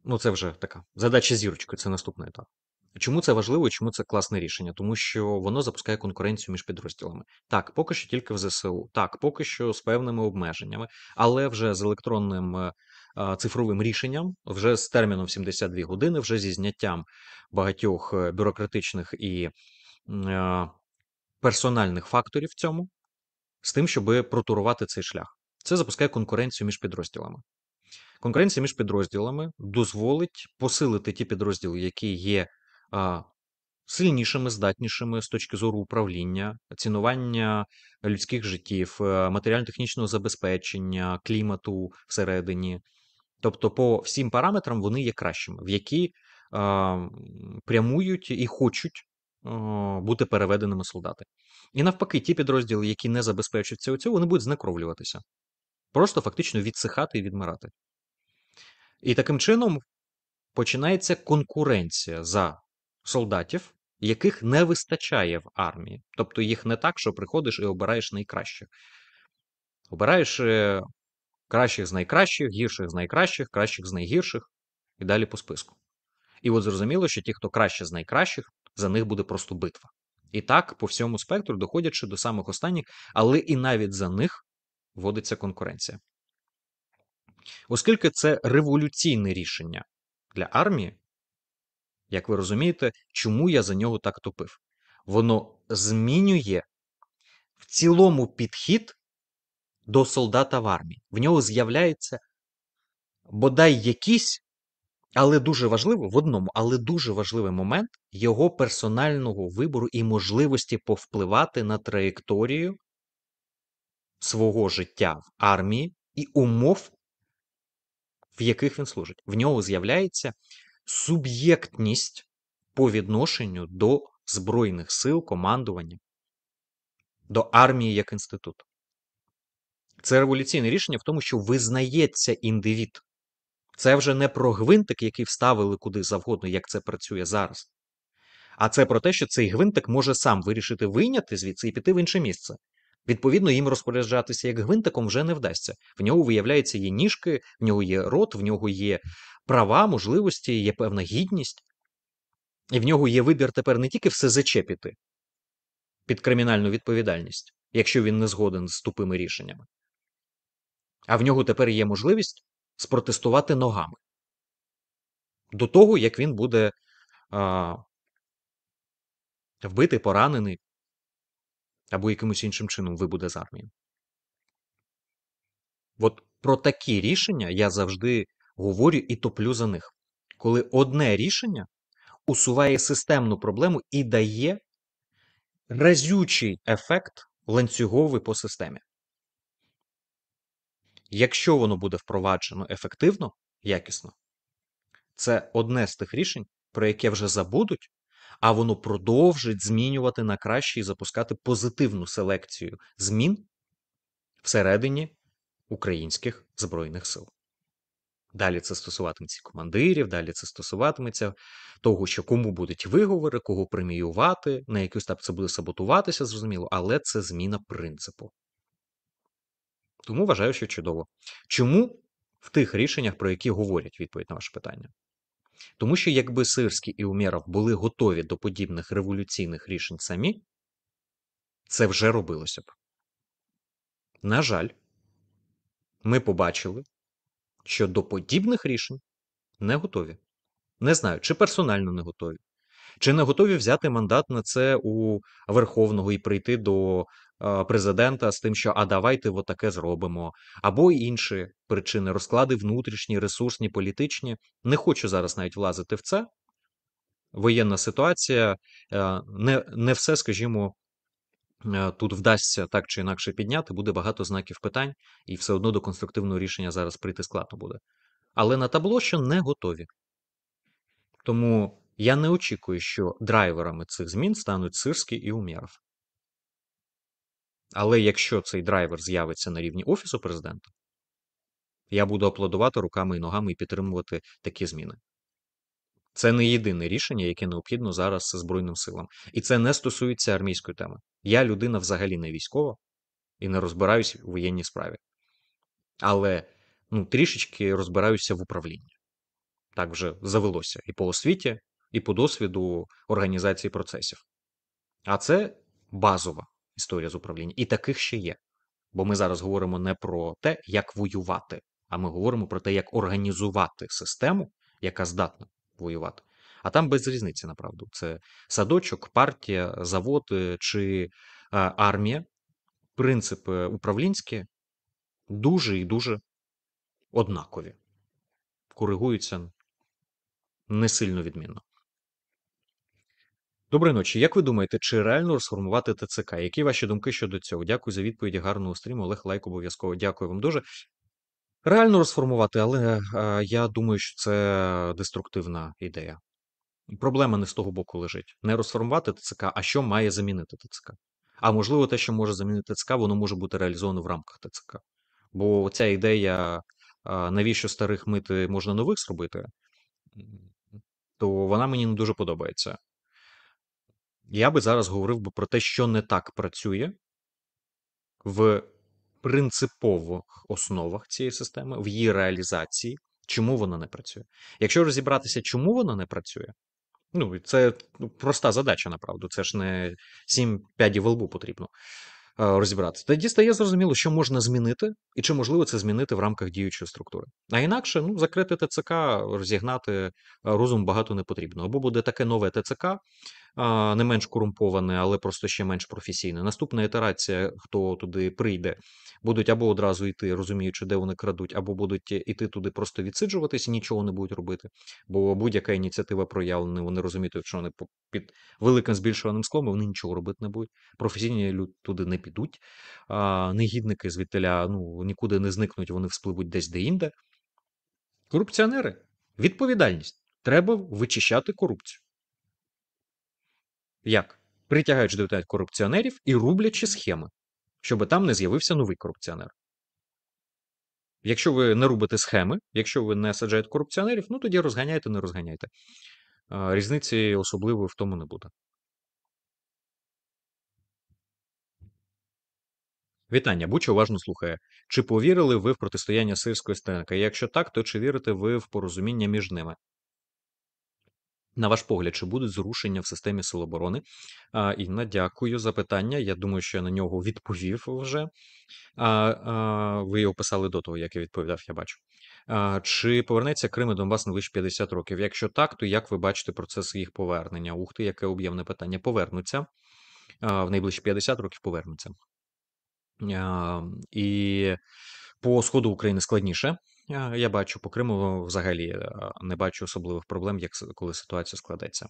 Ну, це вже така задача зірочкою, це наступний етап. Чому це важливо і чому це класне рішення? Тому що воно запускає конкуренцію між підрозділами. Так, поки що тільки в ЗСУ, так, поки що з певними обмеженнями, але вже з електронним е, цифровим рішенням, вже з терміном 72 години, вже зі зняттям багатьох е, бюрократичних і е, персональних факторів в цьому, з тим, щоб протурувати цей шлях. Це запускає конкуренцію між підрозділами. Конкуренція між підрозділами дозволить посилити ті підрозділи, які є сильнішими, здатнішими з точки зору управління, цінування людських життів, е, матеріально-технічного забезпечення, клімату всередині. Тобто, по всім параметрам вони є кращими, в які е, прямують і хочуть е, бути переведеними солдати. І навпаки, ті підрозділи, які не забезпечуються у цього, вони будуть знекровлюватися. Просто фактично відсихати і відмирати. І таким чином починається конкуренція за солдатів, яких не вистачає в армії. Тобто їх не так, що приходиш і обираєш найкращих. Обираєш е, кращих з найкращих, гірших з найкращих, кращих з найгірших і далі по списку. І от зрозуміло, що ті, хто краще з найкращих, за них буде просто битва. І так, по всьому спектру, доходячи до самих останніх, але і навіть за них вводиться конкуренція. Оскільки це революційне рішення для армії, як ви розумієте, чому я за нього так топив. Воно змінює в цілому підхід до солдата в армії. В нього з'являється бодай якийсь, але дуже важливо в одному, але дуже важливий момент його персонального вибору і можливості повпливати на траєкторію свого життя в армії і умов, в яких він служить. В нього з'являється суб'єктність по відношенню до Збройних сил командування, до армії як інституту. Це революційне рішення в тому, що визнається індивід. Це вже не про гвинтик, який вставили куди завгодно, як це працює зараз. А це про те, що цей гвинтик може сам вирішити вийняти звідси і піти в інше місце. Відповідно, їм розпоряджатися як гвинтиком вже не вдасться. В нього виявляються є ніжки, в нього є рот, в нього є права, можливості, є певна гідність, і в нього є вибір тепер не тільки все зачепіти під кримінальну відповідальність, якщо він не згоден з тупими рішеннями, а в нього тепер є можливість спротестувати ногами до того, як він буде а, вбитий, поранений або якимось іншим чином вибуде з армії. От про такі рішення я завжди говорю і топлю за них, коли одне рішення усуває системну проблему і дає разючий ефект ланцюговий по системі. Якщо воно буде впроваджено ефективно, якісно, це одне з тих рішень, про яке вже забудуть а воно продовжить змінювати на краще і запускати позитивну селекцію змін всередині українських збройних сил. Далі це стосуватиметься командирів, далі це стосуватиметься того, що кому будуть виговори, кого преміювати, на якийсь етап це буде саботуватися, зрозуміло, але це зміна принципу. Тому вважаю, що чудово. Чому в тих рішеннях, про які говорять відповідь на ваше питання? Тому що якби Сирський і Умєров були готові до подібних революційних рішень самі, це вже робилося б. На жаль, ми побачили, що до подібних рішень не готові. Не знаю, чи персонально не готові, чи не готові взяти мандат на це у Верховного і прийти до е, президента з тим, що а давайте отаке зробимо, або інші причини, розклади внутрішні, ресурсні, політичні. Не хочу зараз навіть влазити в це. Воєнна ситуація, е, не, не все, скажімо. Е, тут вдасться так чи інакше підняти, буде багато знаків питань, і все одно до конструктивного рішення зараз прийти складно буде. Але на табло що не готові. Тому я не очікую, що драйверами цих змін стануть Сирський і Умєров. Але якщо цей драйвер з'явиться на рівні Офісу президента, я буду аплодувати руками і ногами і підтримувати такі зміни. Це не єдине рішення, яке необхідно зараз Збройним силам. І це не стосується армійської теми. Я людина взагалі не військова і не розбираюся в воєнній справі. Але ну, трішечки розбираюся в управлінні. Так вже завелося і по освіті, і по досвіду організації процесів. А це базова історія з управління. І таких ще є. Бо ми зараз говоримо не про те, як воювати, а ми говоримо про те, як організувати систему, яка здатна воювати. А там без різниці, направду. Це садочок, партія, завод е, чи е, армія. Принципи управлінські дуже і дуже однакові, коригуються не сильно відмінно. Доброї ночі. Як ви думаєте, чи реально розформувати ТЦК? Які ваші думки щодо цього? Дякую за відповіді. Гарного стріму. Олег Лайк обов'язково. Дякую вам дуже. Реально розформувати, але е, я думаю, що це деструктивна ідея. Проблема не з того боку лежить. Не розформувати ТЦК, а що має замінити ТЦК. А можливо, те, що може замінити ТЦК, воно може бути реалізовано в рамках ТЦК. Бо ця ідея, е, навіщо старих мити можна нових зробити, то вона мені не дуже подобається. Я би зараз говорив би про те, що не так працює в принципових основах цієї системи, в її реалізації, чому вона не працює. Якщо розібратися, чому вона не працює, ну це ну, проста задача, направду, це ж не 7 п'ядів лбу потрібно е, розібратися. Тоді стає зрозуміло, що можна змінити, і чи можливо це змінити в рамках діючої структури. А інакше ну, закрити ТЦК, розігнати е, розум багато не потрібно. Або буде таке нове ТЦК, не менш корумповане, але просто ще менш професійне. Наступна ітерація, хто туди прийде, будуть або одразу йти, розуміючи, де вони крадуть, або будуть е, іти туди просто відсиджуватися, і нічого не будуть робити. Бо будь-яка ініціатива проявлена, вони розуміють, що вони під великим збільшуваним склом вони нічого робити не будуть. Професійні люди туди не підуть, а негідники звідтиля ну, нікуди не зникнуть, вони вспливуть десь деінде. Корупціонери, відповідальність. Треба вичищати корупцію. Як? Притягаючи до тебе корупціонерів і рублячи схеми, щоб там не з'явився новий корупціонер. Якщо ви не рубите схеми, якщо ви не саджаєте корупціонерів, ну тоді розганяйте, не розганяйте. Різниці особливої в тому не буде. Вітання. Буча уважно слухає. Чи повірили ви в протистояння сирської стенка? Якщо так, то чи вірите ви в порозуміння між ними? На ваш погляд, чи будуть зрушення в системі Сил оборони? Інна, дякую за питання. Я думаю, що я на нього відповів вже. А, а, Ви до того, як я відповідав, я бачу. Чи повернеться Крим і Донбас на лише 50 років? Якщо так, то як ви бачите процес їх повернення? Ух ти, яке об'ємне питання. Повернуться в найближчі 50 років повернуться. І по сходу України складніше. Я бачу по Криму е, взагалі е, не бачу особливих проблем, як коли ситуація складеться.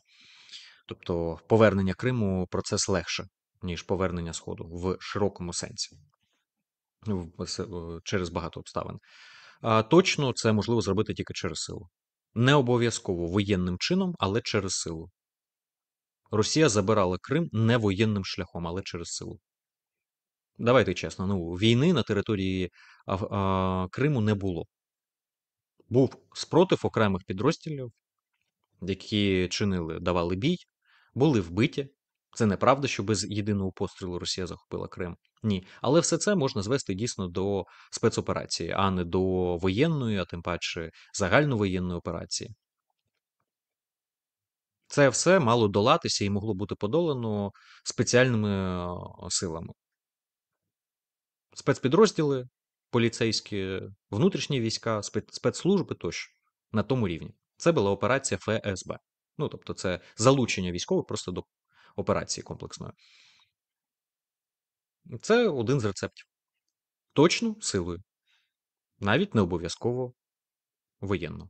Тобто повернення Криму процес легше, ніж повернення Сходу в широкому сенсі ну, через багато обставин. Точно це можливо зробити тільки через силу. Не обов'язково воєнним чином, але через силу. Росія забирала Крим не воєнним шляхом, але через силу. Давайте чесно, ну війни на території Ав- а, Криму не було був спротив окремих підрозділів, які чинили, давали бій, були вбиті. Це неправда, що без єдиного пострілу Росія захопила Крим. Ні, але все це можна звести дійсно до спецоперації, а не до воєнної, а тим паче загальновоєнної операції. Це все мало долатися і могло бути подолано спеціальними силами. Спецпідрозділи поліцейські, внутрішні війська, спецслужби тощо на тому рівні. Це була операція ФСБ. Ну тобто, це залучення військових просто до операції комплексної. Це один з рецептів. Точно силою. Навіть не обов'язково воєнно.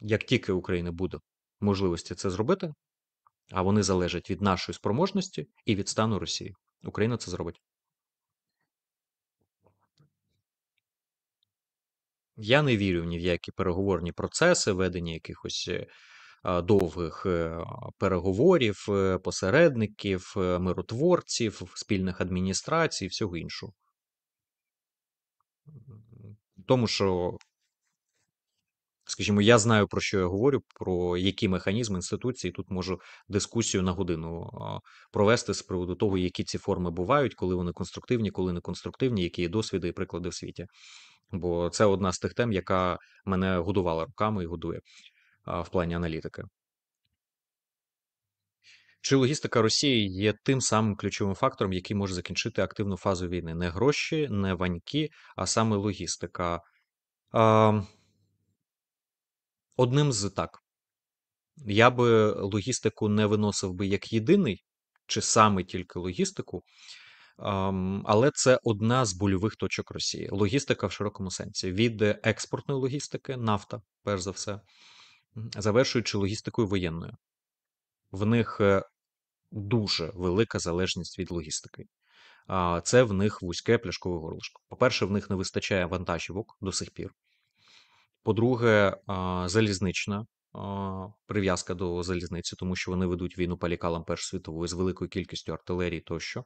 Як тільки Україна буде можливості це зробити, а вони залежать від нашої спроможності і від стану Росії, Україна це зробить. Я не вірю ні в які переговорні процеси, ведення якихось е, довгих е, переговорів, е, посередників, миротворців, спільних адміністрацій, і всього іншого. Тому що, скажімо, я знаю, про що я говорю, про які механізми інституції. Тут можу дискусію на годину провести з приводу того, які ці форми бувають, коли вони конструктивні, коли не конструктивні, які є досвіди і приклади в світі бо це одна з тих тем, яка мене годувала руками і годує в плані аналітики. Чи логістика Росії є тим самим ключовим фактором, який може закінчити активну фазу війни? Не гроші, не ваньки, а саме логістика. Одним з так. Я би логістику не виносив би як єдиний, чи саме тільки логістику, але це одна з больових точок Росії. Логістика в широкому сенсі від е, експортної логістики, нафта, перш за все, завершуючи логістикою воєнною. В них е, дуже велика залежність від логістики. Це в них вузьке пляшкове горлишко. По-перше, в них не вистачає вантажівок до сих пір. По-друге, залізнична прив'язка до залізниці, тому що вони ведуть війну по лікалам Першої світової з великою кількістю артилерії тощо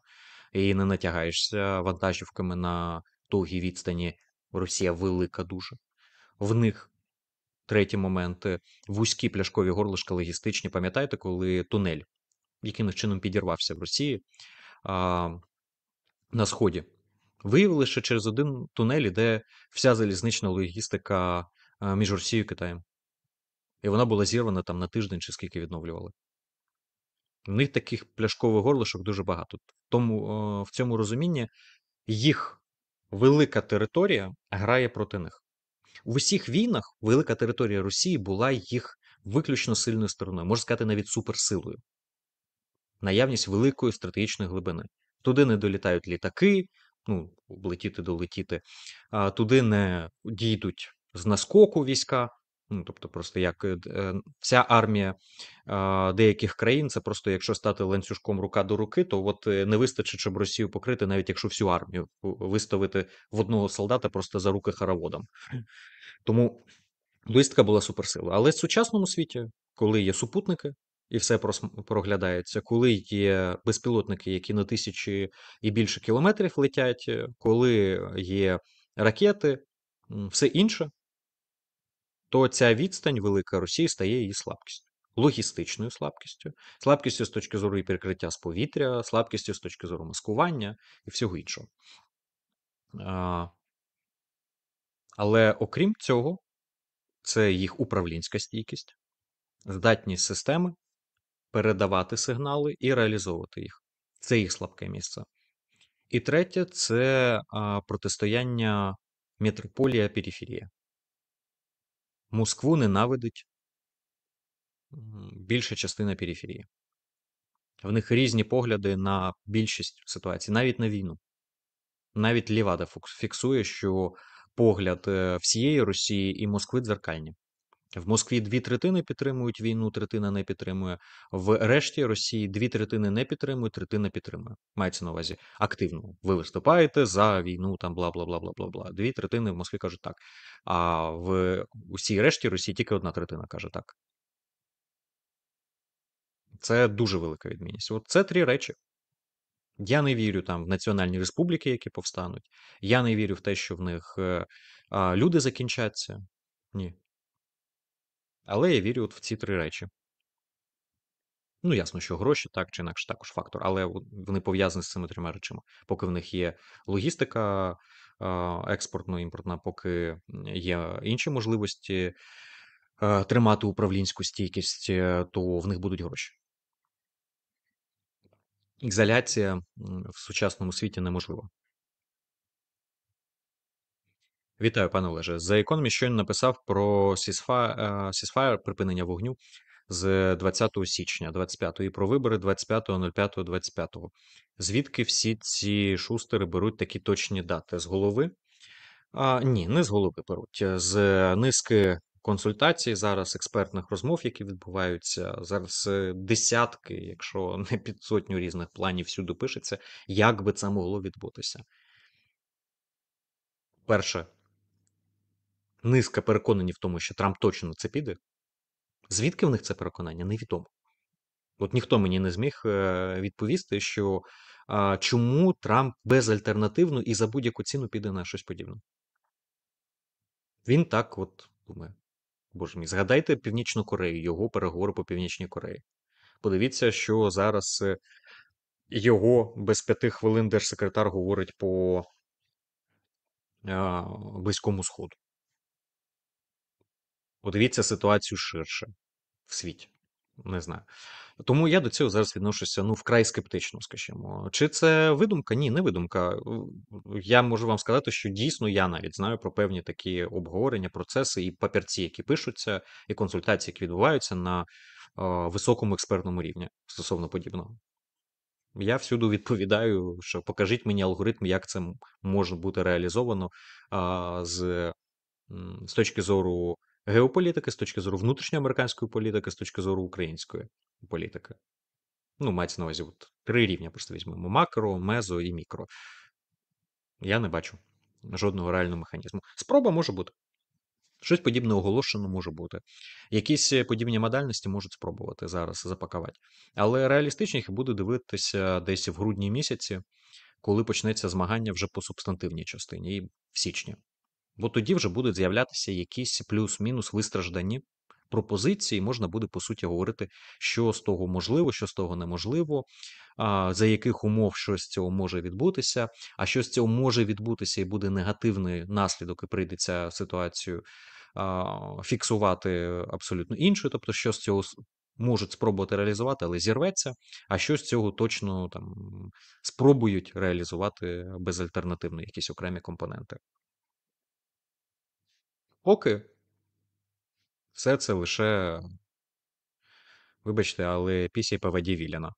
і не натягаєшся вантажівками на довгій відстані. Росія велика дуже. В них третій момент вузькі пляшкові горлишка логістичні. Пам'ятаєте, коли тунель якимось чином підірвався в Росії а, на Сході? Виявили, що через один тунель іде вся залізнична логістика між Росією і Китаєм. І вона була зірвана там на тиждень, чи скільки відновлювали. В них таких пляшкових горлишок дуже багато. Тому в цьому розумінні їх велика територія грає проти них. У усіх війнах велика територія Росії була їх виключно сильною стороною, можна сказати, навіть суперсилою. Наявність великої стратегічної глибини. Туди не долітають літаки, ну, летіти долетіти, туди не дійдуть з наскоку війська. Ну, тобто, просто як вся е, е, армія деяких країн, це просто якщо стати ланцюжком рука до руки, то от е, не вистачить, щоб Росію покрити, навіть якщо всю армію виставити в одного солдата просто за руки хараводом. Тому листка була суперсила. Але в сучасному світі, коли є супутники. І все проглядається, коли є безпілотники, які на тисячі і більше кілометрів летять, коли є ракети, все інше, то ця відстань велика Росії стає її слабкістю, логістичною слабкістю, слабкістю з точки зору і перекриття з повітря, слабкістю з точки зору маскування і всього іншого. А, але окрім цього, це їх управлінська стійкість, здатність системи передавати сигнали і реалізовувати їх. Це їх слабке місце. І третє це протистояння метрополія периферія Москву ненавидить більша частина периферії. В них різні погляди на більшість ситуацій, навіть на війну. Навіть Лівада фіксує, що погляд е, всієї Росії і Москви дзеркальні. В Москві дві третини підтримують війну, третина не підтримує. В решті Росії дві третини не підтримують, третина підтримує. Мається на увазі активно. Ви виступаєте за війну, там бла бла бла бла бла бла. Дві третини в Москві кажуть так. А в усій решті Росії тільки одна третина каже так. Це дуже велика відмінність. От це три речі. Я не вірю там в національні республіки, які повстануть. Я не вірю в те, що в них е, люди закінчаться. Ні. Але я вірю от в ці три речі. Ну, ясно, що гроші так чи інакше також фактор, але вони пов'язані з цими трьома речами. Поки в них є логістика експортно імпортна, поки є інші можливості тримати управлінську стійкість, е, то в них будуть гроші. Ізоляція в сучасному світі неможлива. Вітаю, пане Олеже. За економі щойно написав про сісфаєр е, припинення вогню з 20 січня 25 і про вибори 25.05.25. 25. Звідки всі ці шустери беруть такі точні дати? З голови? А, Ні, не з голови беруть. З низки консультацій, зараз експертних розмов, які відбуваються. Зараз е, десятки, якщо не під сотню різних планів всюди пишеться, як би це могло відбутися. Перше, низка переконані в тому, що Трамп точно на це піде. Звідки в них це переконання, невідомо. От ніхто мені не зміг е, відповісти, що а, чому Трамп безальтернативно і за будь-яку ціну піде на щось подібне. Він так от думає. Боже мій, згадайте Північну Корею, його переговори по Північній Кореї. Подивіться, що зараз е, його без п'яти хвилин держсекретар говорить по а, Близькому Сходу. Подивіться ситуацію ширше в світі. Не знаю. Тому я до цього зараз відношуся ну вкрай скептично, скажімо. Чи це видумка? Ні, не видумка. Я можу вам сказати, що дійсно я навіть знаю про певні такі обговорення, процеси і папірці, які пишуться, і консультації, які відбуваються на о, високому експертному рівні стосовно подібного. Я всюди відповідаю, що покажіть мені алгоритм, як це може бути реалізовано а, з, з точки зору геополітики, з точки зору внутрішньоамериканської політики, з точки зору української політики. Ну, мається на увазі от, три рівня. Просто візьмемо: макро, мезо і мікро. Я не бачу жодного реального механізму. Спроба може бути. Щось подібне оголошено може бути. Якісь е, подібні модальності можуть спробувати зараз запакувати. Але реалістичних буде дивитися десь в грудні місяці, коли почнеться змагання вже по субстантивній частині і в січні. Бо тоді вже будуть з'являтися якісь плюс-мінус вистраждані пропозиції, можна буде, по суті, говорити, що з того можливо, що з того неможливо, за яких умов щось цього може відбутися, а що з цього може відбутися і буде негативний наслідок, і прийдеться ситуацію фіксувати абсолютно іншою, тобто, що з цього. Можуть спробувати реалізувати, але зірветься. А що з цього точно там спробують реалізувати безальтернативно якісь окремі компоненти. Поки все це лише, вибачте, але пісня по воді Віляна.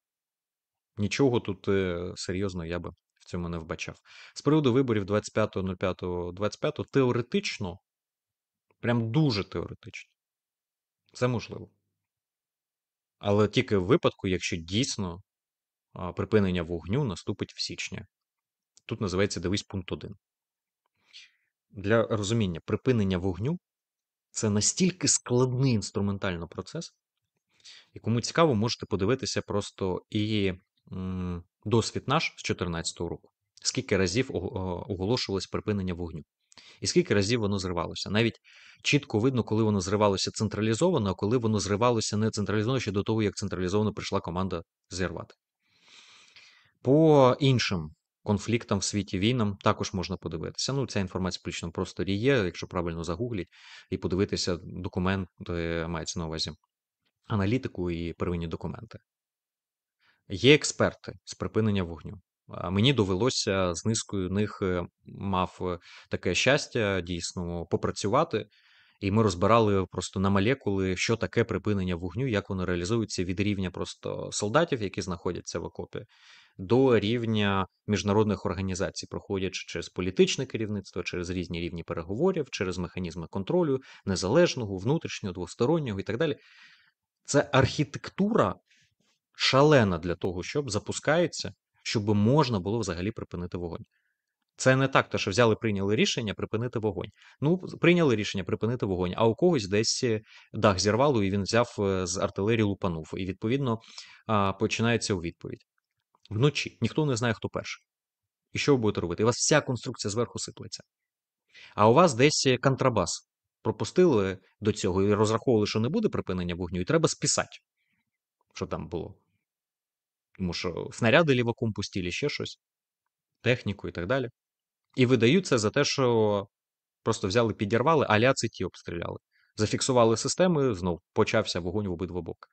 Нічого тут е, серйозно я би в цьому не вбачав. З приводу виборів 25.05.25 теоретично, прям дуже теоретично, це можливо. Але тільки в випадку, якщо дійсно припинення вогню наступить в січні. Тут називається дивись пункт 1 для розуміння припинення вогню це настільки складний інструментально процес, і кому цікаво, можете подивитися просто і досвід наш з 2014 року, скільки разів е, оголошувалось припинення вогню, і скільки разів воно зривалося. Навіть чітко видно, коли воно зривалося централізовано, а коли воно зривалося не централізовано ще до того, як централізовано прийшла команда зірвати. По іншим конфліктам в світі війнам також можна подивитися. Ну, ця інформація в публічному просторі є, якщо правильно загугліть, і подивитися документи, мається на увазі аналітику і первинні документи. Є експерти з припинення вогню. Мені довелося з низкою них е, мав е, таке щастя дійсно попрацювати. І ми розбирали просто на молекули, що таке припинення вогню, як воно реалізується від рівня просто солдатів, які знаходяться в окопі, до рівня міжнародних організацій, проходячи через політичне керівництво, через різні рівні переговорів, через механізми контролю, незалежного, внутрішнього, двостороннього і так далі. Це архітектура шалена для того, щоб запускається, щоб можна було взагалі припинити вогонь. Це не так, то що взяли, прийняли рішення припинити вогонь. Ну, прийняли рішення припинити вогонь, а у когось десь е, дах зірвало, і він взяв е, з артилерії лупанув. І відповідно починається у відповідь. Вночі ніхто не знає, хто перший. І що ви будете робити? У вас вся конструкція зверху сиплеться. А у вас десь е, контрабас. Пропустили до цього і розраховували, що не буде припинення вогню, і треба списати, що там було. Тому що снаряди ліваком пустілі, ще щось, техніку і так далі. І видаються за те, що просто взяли, підірвали, аля ті обстріляли. Зафіксували системи, знову почався вогонь в обидва боки.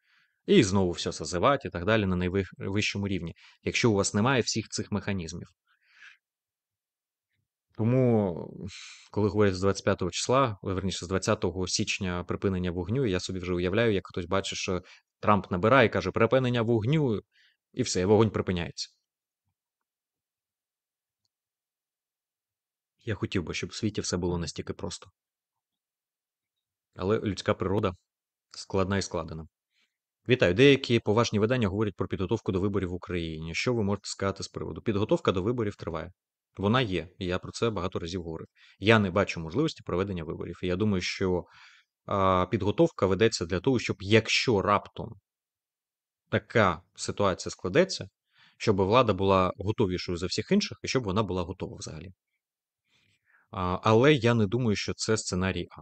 І знову все зазивати і так далі на найвищому рівні, якщо у вас немає всіх цих механізмів. Тому, коли говорять з 25 числа, верніше, з 20 січня припинення вогню, я собі вже уявляю, як хтось бачить, що Трамп набирає і каже: припинення вогню, і все, вогонь припиняється. Я хотів би, щоб у світі все було настільки просто. Але людська природа складна і складена. Вітаю, деякі поважні видання говорять про підготовку до виборів в Україні. Що ви можете сказати з приводу? Підготовка до виборів триває. Вона є, і я про це багато разів говорив. Я не бачу можливості проведення виборів. І я думаю, що а, підготовка ведеться для того, щоб якщо раптом така ситуація складеться, щоб влада була готовішою за всіх інших, і щоб вона була готова взагалі. Але я не думаю, що це сценарій А.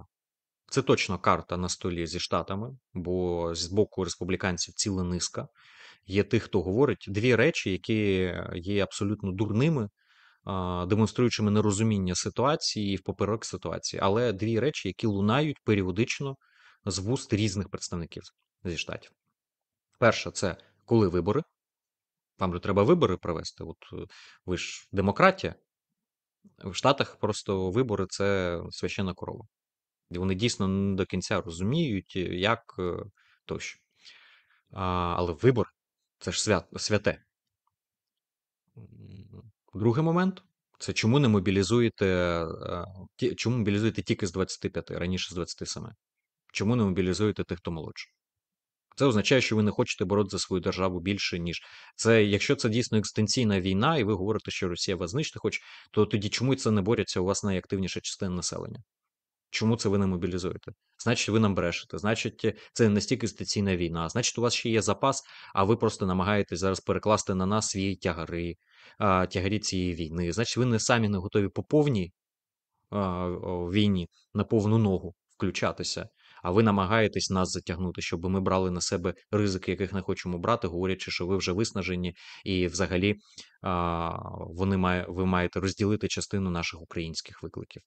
Це точно карта на столі зі штатами, бо з боку республіканців ціла низка. Є тих, хто говорить дві речі, які є абсолютно дурними, демонструючими нерозуміння ситуації і впоперек ситуації. Але дві речі, які лунають періодично з вуст різних представників зі штатів. Перше, це коли вибори. Там же треба вибори провести. От ви ж демократія. В Штатах просто вибори це священна корова. І вони дійсно не до кінця розуміють, е, як е, тощо. А, Але вибор це ж свят, святе. Другий момент це чому не мобілізуєте е, чому мобілізуєте тільки з 25, раніше з 27? Чому не мобілізуєте тих, хто молодший? Це означає, що ви не хочете боротися за свою державу більше, ніж це, якщо це дійсно екстенційна війна, і ви говорите, що Росія вас знищити хоче, то тоді чому це не борються у вас найактивніша частина населення? Чому це ви не мобілізуєте? Значить, ви нам брешете, значить, це не стільки екстенційна війна, значить, у вас ще є запас, а ви просто намагаєтесь зараз перекласти на нас свої тягари, тягарі цієї війни. Значить, ви не самі не готові по повній війні на повну ногу включатися а ви намагаєтесь нас затягнути, щоб ми брали на себе ризики, яких не хочемо брати, говорячи, що ви вже виснажені, і взагалі вони має, ви маєте розділити частину наших українських викликів.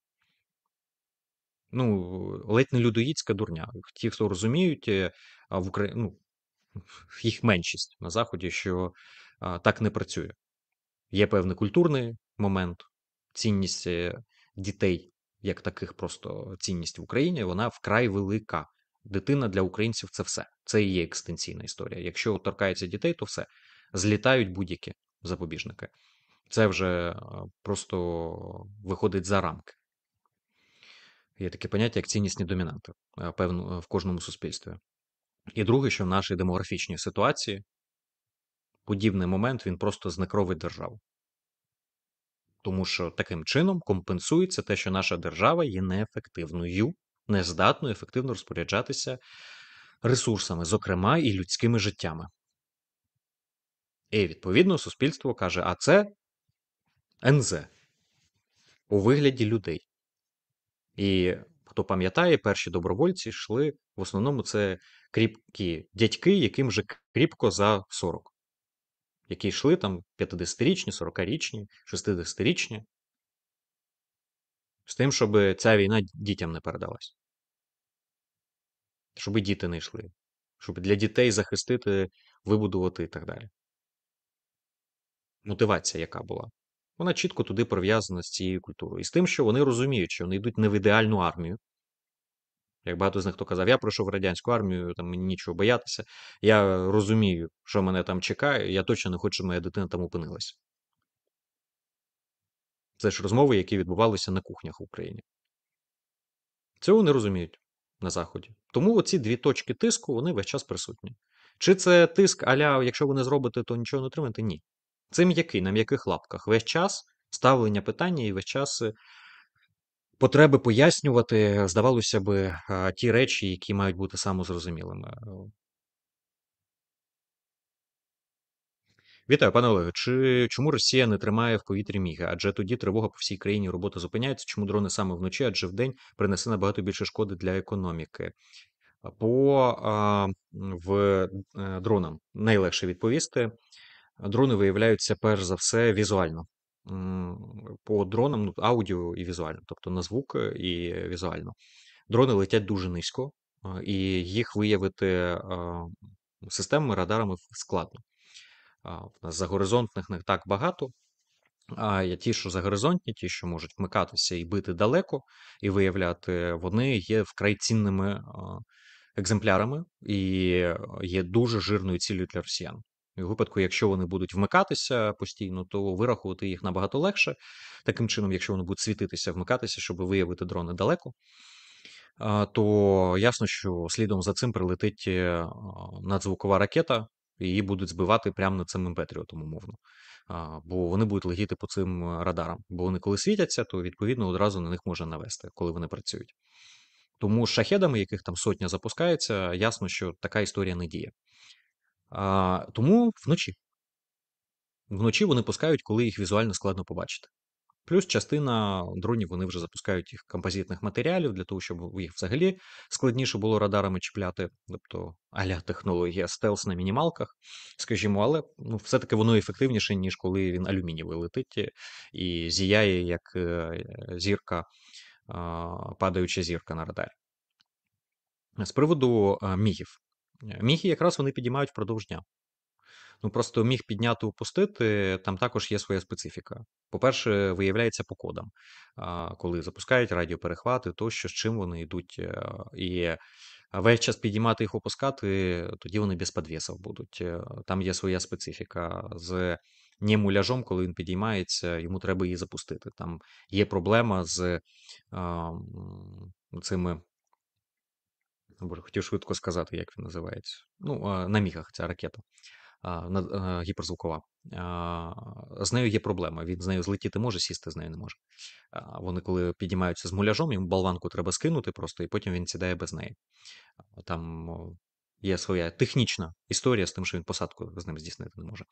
Ну, ледь не людоїдська дурня. Ті, хто розуміють, е, в Украї... ну, *laughs* їх меншість на Заході, що так не працює. Є певний культурний момент, цінність е, дітей як таких просто цінність в Україні, вона вкрай велика. Дитина для українців це все. Це і є екстенційна історія. Якщо торкається дітей, то все злітають будь-які запобіжники. Це вже просто виходить за рамки. Є таке поняття, як ціннісні домінанти, певно, в кожному суспільстві. І друге, що в нашій демографічній ситуації подібний момент він просто знекровить державу тому що таким чином компенсується те, що наша держава є неефективною, не здатною ефективно розпоряджатися ресурсами, зокрема і людськими життями. І відповідно суспільство каже: а це НЗ у вигляді людей. І хто пам'ятає, перші добровольці йшли в основному це кріпкі дядьки, яким же кріпко за 40 які йшли там 50-річні, 40-річні, 60-річні, з тим, щоб ця війна дітям не передалась. Щоб діти не йшли, щоб для дітей захистити, вибудувати і так далі. Мотивація, яка була, вона чітко туди прив'язана з цією культурою. І з тим, що вони розуміють, що вони йдуть не в ідеальну армію, як багато з них хто казав, я пройшов радянську армію, там мені нічого боятися. Я розумію, що мене там чекає. Я точно не хочу, щоб моя дитина там опинилась. Це ж розмови, які відбувалися на кухнях в Україні. Цього не розуміють на Заході. Тому оці дві точки тиску вони весь час присутні. Чи це тиск аля, якщо ви не зробите, то нічого не отримаєте? Ні. Це м'який, на м'яких лапках. Весь час ставлення питання і весь час е, потреби пояснювати, здавалося б, ті речі, які мають бути самозрозумілими. Вітаю, пане Олеге. Чи чому Росія не тримає в повітрі міги? Адже тоді тривога по всій країні робота зупиняється. Чому дрони саме вночі, адже вдень принесе набагато більше шкоди для економіки? По а, в е, дронам найлегше відповісти. Дрони виявляються перш за все візуально по дронам ну, аудіо і візуально, тобто на звук і э, візуально. Дрони летять дуже низько, і їх виявити э, системами радарами складно. У нас загоризонтних не так багато. А ті, що загоризонтні, ті, що можуть вмикатися і бити далеко, і виявляти, вони є вкрай цінними екземплярами і е, є дуже жирною ціллю для росіян. І у випадку, якщо вони будуть вмикатися постійно, то вирахувати їх набагато легше. Таким чином, якщо вони будуть світитися, вмикатися, щоб виявити дрони далеко, то ясно, що слідом за цим прилетить е, надзвукова ракета, і її будуть збивати прямо над цим Петріотом, умовно. Бо вони будуть летіти по цим е, радарам. Бо вони, коли світяться, то відповідно одразу на них можна навести, коли вони працюють. Тому з шахедами, яких там сотня запускається, ясно, що така історія не діє. А, Тому вночі. Вночі вони пускають, коли їх візуально складно побачити. Плюс частина дронів вони вже запускають їх композитних матеріалів для того, щоб їх взагалі складніше було радарами чіпляти, тобто аля технологія стелс на мінімалках, скажімо, але ну, все-таки воно ефективніше, ніж коли він алюмінієвий летить і зіяє як е, зірка, падаюча зірка на радарі. З приводу мігів. Э, Міхи якраз вони підіймають впродовж дня. Ну, просто міг підняти, опустити, там також є своя специфіка. По-перше, виявляється по кодам, коли запускають радіоперехвати, тощо, з чим вони йдуть. І э, весь час підіймати їх опускати, тоді вони без підвісів будуть. Э, там є своя специфіка. З німу ляжом, коли він підіймається, йому треба її запустити. Там є проблема з цими Ну, боже, хотів швидко сказати, як він називається. Ну, на мігах ця ракета гіперзвукова. З нею є проблема. Він з нею злетіти може, сісти з нею не може. Вони, коли піднімаються з муляжом, йому болванку треба скинути просто, і потім він сідає без неї. Там є своя технічна історія з тим, що він посадку з ним здійснити не може.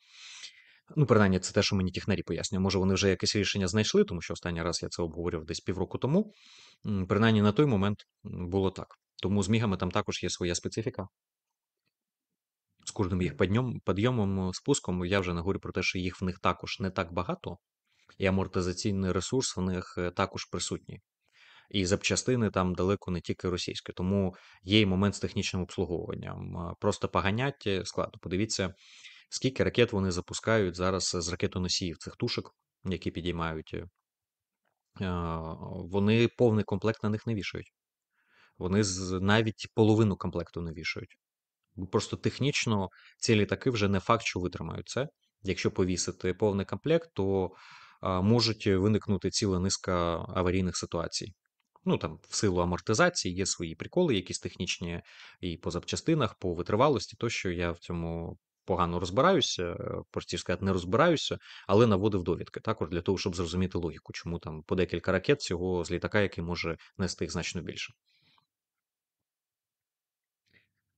Ну, принаймні, це те, що мені технарі пояснює. Може, вони вже якесь рішення знайшли, тому що останній раз я це обговорював десь півроку тому. Принаймні на той момент було так. Тому з мігами там також є своя специфіка. З кожним їх підйомом, спуском я вже не говорю про те, що їх в них також не так багато, і амортизаційний ресурс в них е, також присутній. І запчастини там далеко не тільки російські, тому є і момент з технічним обслуговуванням. Е, просто поганять е, складно. Подивіться, скільки ракет вони запускають зараз з ракетоносіїв цих тушок, які підіймають, вони повний комплект на них не вішають. Вони навіть половину комплекту не вішають. Просто технічно ці літаки вже не факт, що витримають це. Якщо повісити повний комплект, то можуть виникнути ціла низка аварійних ситуацій. Ну там в силу амортизації є свої приколи, якісь технічні і по запчастинах, по витривалості, тощо я в цьому погано розбираюся, простіше сказати, не розбираюся, але наводив довідки також для того, щоб зрозуміти логіку, чому там по декілька ракет цього з літака, який може нести їх значно більше.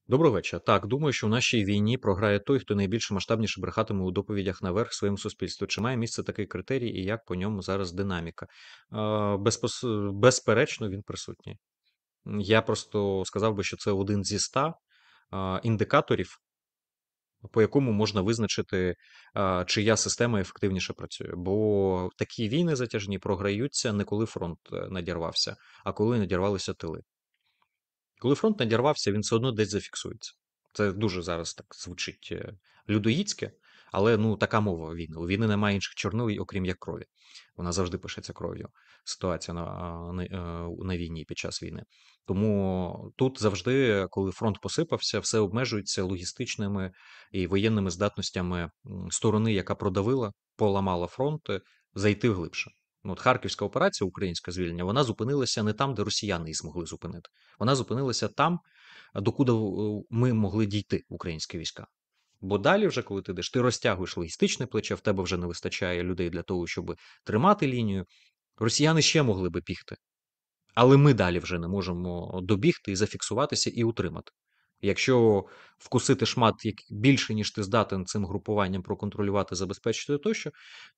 Доброго вечора. Так, думаю, що в нашій війні програє той, хто найбільше масштабніше брехатиме у доповідях наверх своєму суспільству. Чи має місце такий критерій і як по ньому зараз динаміка? Е, безпос... Безперечно, він присутній. Я просто сказав би, що це один зі ста е, індикаторів, по якому можна визначити, е, чия система ефективніше працює. Бо такі війни затяжні програються не коли фронт надірвався, а коли надірвалися тили. Коли фронт надірвався, він все одно десь зафіксується. Це дуже зараз так звучить е, людоїдське, але ну така мова війни. У війни немає інших чорнил, окрім як крові. Вона завжди пишеться кров'ю. Ситуація на, на е, на, війні під час війни. Тому тут завжди, коли фронт посипався, все обмежується логістичними і воєнними здатностями сторони, яка продавила, поламала фронт, е, зайти глибше. Ну, от Харківська операція, українська звільнення, вона зупинилася не там, де росіяни її змогли зупинити. Вона зупинилася там, е, докуди е, ми могли дійти, українські війська. Бо далі, вже коли ти йдеш, ти розтягуєш логістичне плече, в тебе вже не вистачає людей для того, щоб тримати лінію. Росіяни ще могли би бігти, але ми далі вже не можемо добігти і зафіксуватися і утримати. Якщо вкусити шмат більше, ніж ти здатен цим групуванням проконтролювати, забезпечити тощо,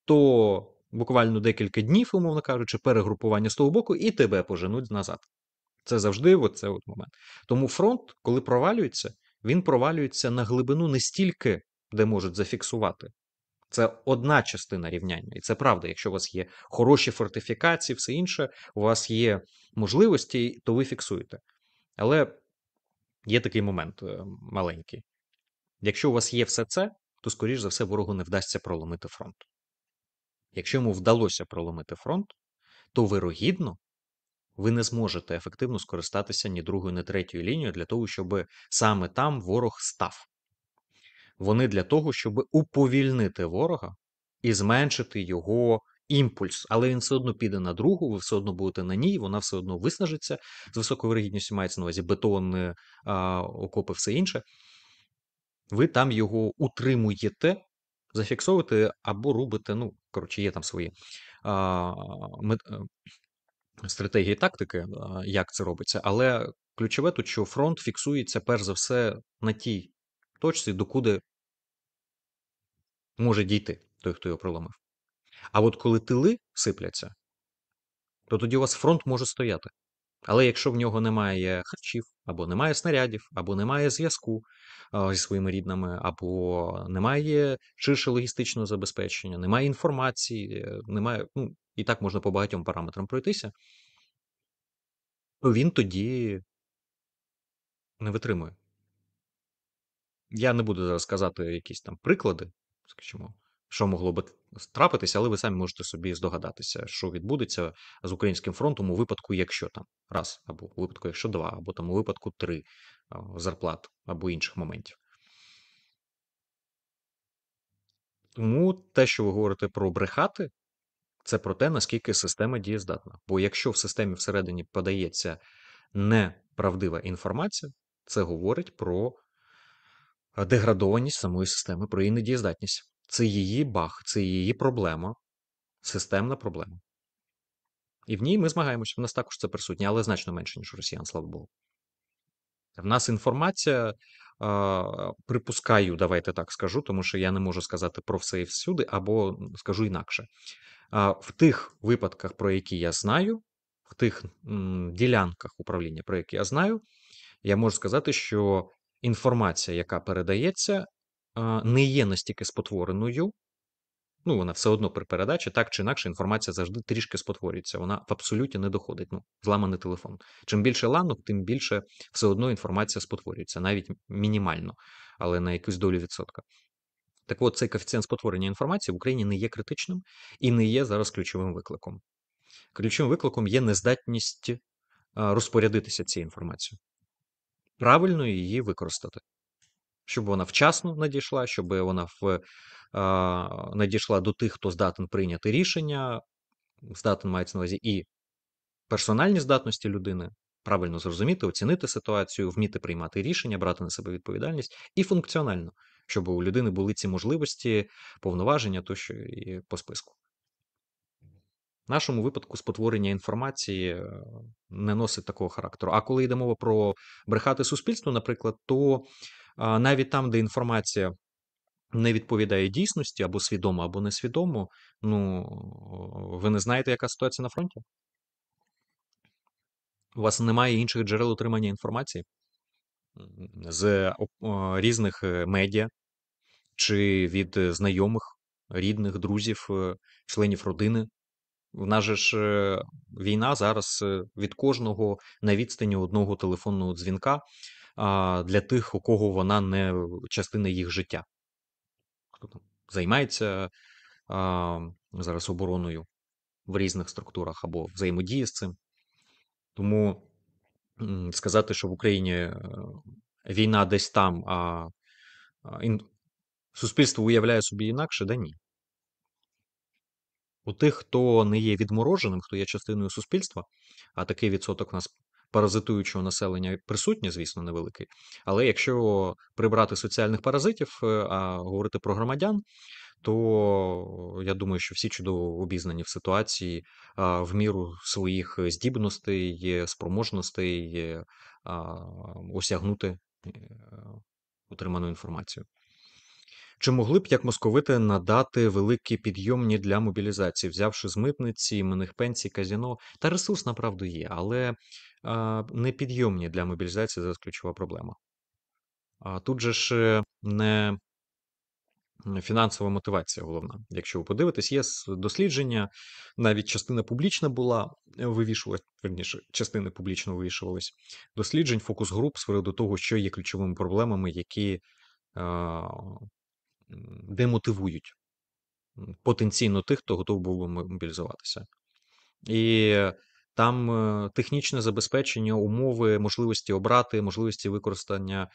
то буквально декілька днів, умовно кажучи, перегрупування з того боку, і тебе поженуть назад. Це завжди оце от момент. Тому фронт, коли провалюється, він провалюється на глибину не стільки, де можуть зафіксувати. Це одна частина рівняння, і це правда. Якщо у вас є хороші фортифікації, все інше, у вас є можливості, то ви фіксуєте. Але є такий момент е, маленький. Якщо у вас є все це, то скоріш за все ворогу не вдасться проломити фронт. Якщо йому вдалося проломити фронт, то вирогідно ви не зможете ефективно скористатися ні другою, ні третьою лінією для того, щоб саме там ворог став. Вони для того, щоб уповільнити ворога і зменшити його імпульс, але він все одно піде на другу, ви все одно будете на ній, вона все одно виснажиться з високою вирогідністю мається на увазі бетон, е, окопи, все інше. Ви там його утримуєте, зафіксовуєте або рубите. ну, коротше, є там свої а, мет... Е, стратегії тактики, як це робиться, але ключове тут, що фронт фіксується перш за все на тій точці, докуди може дійти той, хто його проломив. А от коли тили сипляться, то тоді у вас фронт може стояти. Але якщо в нього немає харчів, або немає снарядів, або немає зв'язку зі своїми рідними, або немає ширше логістичного забезпечення, немає інформації, е, немає, ну і так можна по багатьом параметрам пройтися, то він тоді не витримує. Я не буду зараз казати якісь там приклади, скажімо що могло би трапитися, але ви самі можете собі здогадатися, що відбудеться з українським фронтом у випадку, якщо там раз, або у випадку, якщо два, або там у випадку три зарплат або інших моментів. Тому те, що ви говорите про брехати, це про те, наскільки система дієздатна. Бо якщо в системі всередині подається неправдива інформація, це говорить про деградованість самої системи, про її недієздатність. Це її баг, це її проблема, системна проблема. І в ній ми змагаємося. В нас також це присутнє, але значно менше, ніж у росіян, слава Богу. В нас інформація, припускаю, давайте так скажу, тому що я не можу сказати про все і всюди, або скажу інакше. В тих випадках, про які я знаю, в тих ділянках управління, про які я знаю, я можу сказати, що інформація, яка передається, не є настільки спотвореною. Ну, вона все одно при передачі, так чи інакше, інформація завжди трішки спотворюється. Вона в абсолюті не доходить. Ну, зламаний телефон. Чим більше ланок, тим більше все одно інформація спотворюється, навіть мінімально, але на якусь долю відсотка. Так от цей коефіцієнт спотворення інформації в Україні не є критичним і не є зараз ключовим викликом. Ключовим викликом є нездатність розпорядитися цією інформацією, правильно її використати щоб вона вчасно надійшла, щоб вона в, а, надійшла до тих, хто здатен прийняти рішення. Здатен мається на увазі і персональні здатності людини, правильно зрозуміти, оцінити ситуацію, вміти приймати рішення, брати на себе відповідальність, і функціонально, щоб у людини були ці можливості, повноваження тощо і по списку. В нашому випадку спотворення інформації е, не носить такого характеру. А коли йде мова про брехати суспільству, наприклад, то навіть там, де інформація не відповідає дійсності або свідомо, або несвідомо, ну ви не знаєте, яка ситуація на фронті? У вас немає інших джерел отримання інформації з різних е, медіа чи від е, знайомих, рідних, друзів, е, членів родини. В нас же ж війна зараз від кожного на відстані одного телефонного дзвінка для тих, у кого вона не частина їх життя. Хто там займається зараз обороною в різних структурах або взаємодіє з цим. Тому сказати, що в Україні е, війна десь там, а суспільство уявляє собі інакше, да ні. У тих, хто не є відмороженим, хто є частиною суспільства, а такий відсоток у нас паразитуючого населення присутнє, звісно, невеликий. Але якщо прибрати соціальних паразитів, е, а говорити про громадян, то я думаю, що всі чудово обізнані в ситуації в міру своїх здібностей, спроможностей осягнути е, отриману інформацію. Чи могли б як московити надати великі підйомні для мобілізації, взявши з митниці, іменних пенсій, казіно та ресурс, направду, є, але непідйомні для мобілізації зараз ключова проблема. Тут же ж не фінансова мотивація головна. Якщо ви подивитесь, є дослідження, навіть частина публічна була, е, вивішувалась, верніше, частини публічно вивішувались досліджень, фокус груп з приводу того, що є ключовими проблемами, які демотивують потенційно тих, хто готов був мобілізуватися. І там е, технічне забезпечення, умови, можливості обрати, можливості використання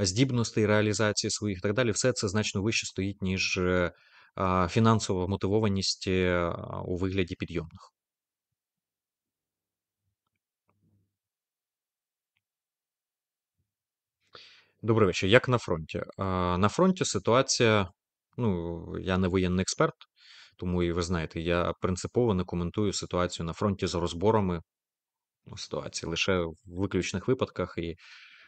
е, здібностей, реалізації своїх і так далі, все це значно вище стоїть, ніж е, фінансова мотивованість у вигляді підйомних. Добрий вечір. Як на фронті? На фронті ситуація, ну, я не воєнний експерт, тому і ви знаєте, я принципово не коментую ситуацію на фронті з розборами ну, ситуації лише в виключних випадках і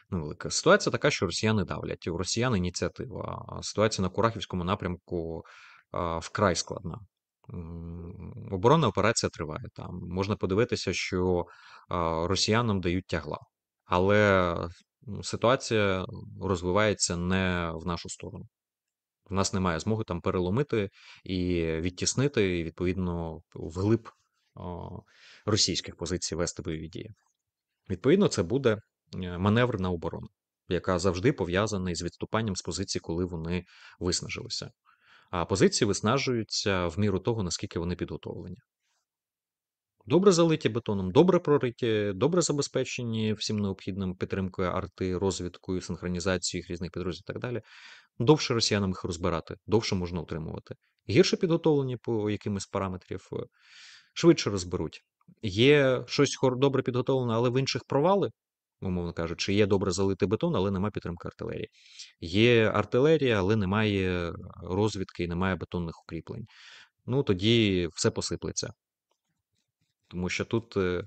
невелика. Ну, ситуація така, що росіяни давлять, у росіян ініціатива. Ситуація на Курахівському напрямку вкрай складна. Оборонна операція триває там. Можна подивитися, що росіянам дають тягла, але ну, ситуація розвивається не в нашу сторону в нас немає змоги там переломити і відтіснити, і відповідно, вглиб російських позицій вести бойові дії. Відповідно, це буде е, маневр на оборону, яка завжди пов'язана із відступанням з позицій, коли вони виснажилися. А позиції виснажуються в міру того, наскільки вони підготовлені. Добре залиті бетоном, добре прориті, добре забезпечені всім необхідним підтримкою арти, розвідкою, синхронізацією їх різних підрозділів і так далі довше росіянам їх розбирати, довше можна утримувати. Гірше підготовлені по якимось параметрів, е, швидше розберуть. Є щось добре підготовлене, але в інших провали, умовно кажучи, є добре залити бетон, але немає підтримки артилерії. Є артилерія, але немає розвідки і немає бетонних укріплень. Ну тоді все посиплеться. Тому що тут. Е,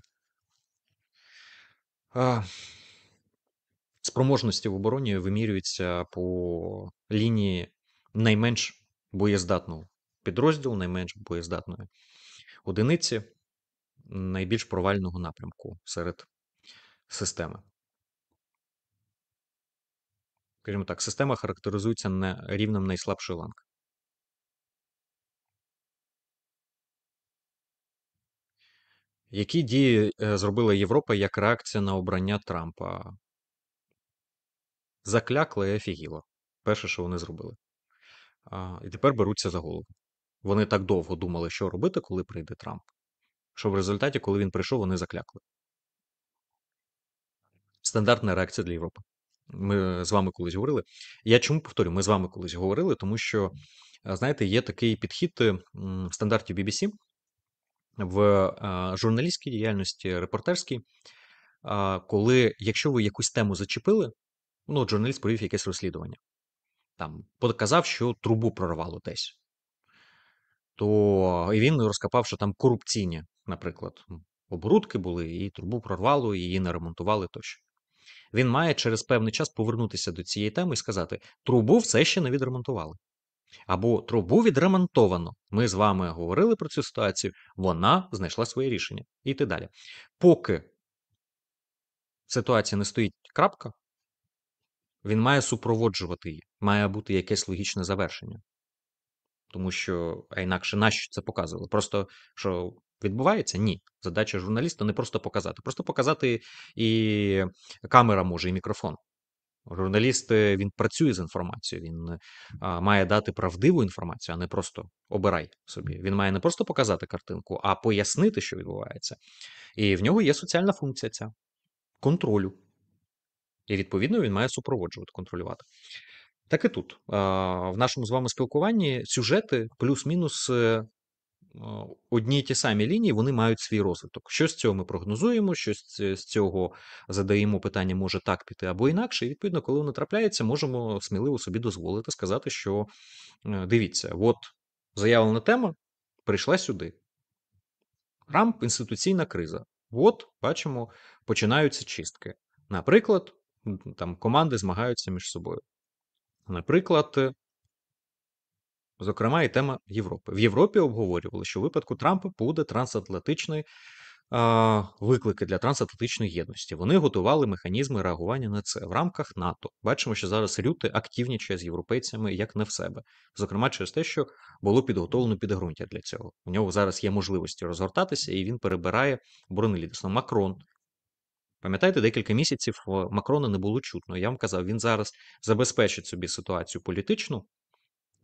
а, спроможності в обороні вимірюються по лінії найменш боєздатного підрозділу, найменш боєздатної одиниці, найбільш провального напрямку серед системи. Скажімо так, система характеризується на рівнем найслабшої ланки. Які дії е, зробила Європа як реакція на обрання Трампа? Заклякла і офігіла. Перше, що вони зробили. А, І тепер беруться за голову. Вони так довго думали, що робити, коли прийде Трамп, що в результаті, коли він прийшов, вони заклякли. Стандартна реакція для Європи. Ми з вами колись говорили. Я чому повторю, ми з вами колись говорили, тому що, е, знаєте, є такий підхід стандартів е, стандарті BBC в е, журналістській діяльності репортерській, коли якщо ви якусь тему зачепили, ну, от журналіст провів якесь розслідування. Там показав, що трубу прорвало десь. То і він розкопав, що там корупційні, наприклад, оборудки були, і трубу прорвало, і її не ремонтували тощо. Він має через певний час повернутися до цієї теми і сказати: трубу все ще не відремонтували. Або трубу відремонтовано. Ми з вами говорили про цю ситуацію, вона знайшла своє рішення. І йти далі. Поки ситуація не стоїть крапка, він має супроводжувати її, має бути якесь логічне завершення. Тому що, а інакше нащо це показували? Просто що відбувається? Ні. Задача журналіста не просто показати. Просто показати і камера може, і мікрофон. Журналіст е, він працює з інформацією, він е, а, має дати правдиву інформацію, а не просто обирай собі. Він має не просто показати картинку, а пояснити, що відбувається. І в нього є соціальна функція ця контролю. І відповідно він має супроводжувати, контролювати. Так і тут в нашому з вами спілкуванні сюжети плюс-мінус е, одні й ті самі лінії вони мають свій розвиток. Щось з цього ми прогнозуємо, щось е, з цього задаємо питання, може так піти або інакше. І відповідно, коли воно трапляється, можемо сміливо собі дозволити сказати, що е, дивіться, от заявлена тема прийшла сюди. Рамп інституційна криза. От бачимо, починаються чистки. Наприклад, там команди змагаються між собою. Наприклад, е, зокрема, і тема Європи. В Європі обговорювали, що в випадку Трампа буде трансатлантичний е, виклики для трансатлантичної єдності. Вони готували механізми реагування на це в рамках НАТО. Бачимо, що зараз люти активнічає з європейцями як не в себе. Зокрема, через те, що було підготовлено підґрунтя для цього. У нього зараз є можливості розгортатися, і він перебирає оборонне Макрон Пам'ятаєте, декілька місяців е, Макрона не було чутно. Я вам казав, він зараз забезпечить собі ситуацію політичну,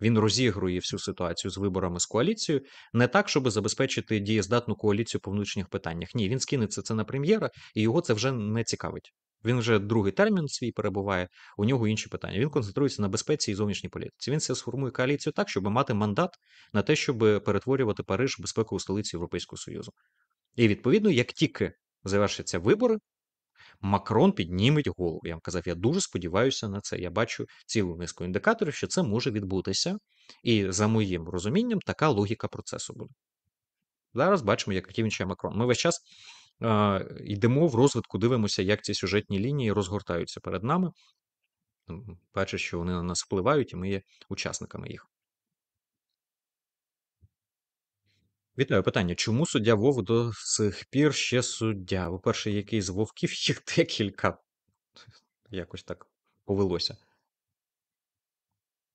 він розігрує всю ситуацію з виборами з коаліцією, не так, щоб забезпечити дієздатну коаліцію по внутрішніх питаннях. Ні, він скинеться це на прем'єра, і його це вже не цікавить. Він вже другий термін свій перебуває, у нього інші питання. Він концентрується на безпеці і зовнішній політиці. Він все сформує коаліцію так, щоб мати мандат на те, щоб перетворювати Париж в безпекову столицю Європейського Союзу. І відповідно, як тільки завершаться вибори, Макрон підніметь голову. Я вам казав, я дуже сподіваюся на це. Я бачу цілу низку індикаторів, що це може відбутися. І за моїм розумінням, така логіка процесу буде. Зараз бачимо, як кінчає Макрон. Ми весь час е, йдемо в розвитку, дивимося, як ці сюжетні лінії розгортаються перед нами. Бачиш, що вони на нас впливають, і ми є учасниками їх. Вітаю питання. Чому суддя Вов до сих пір ще суддя? По-перше, який з вовків *laughs* їх декілька. Якось так повелося.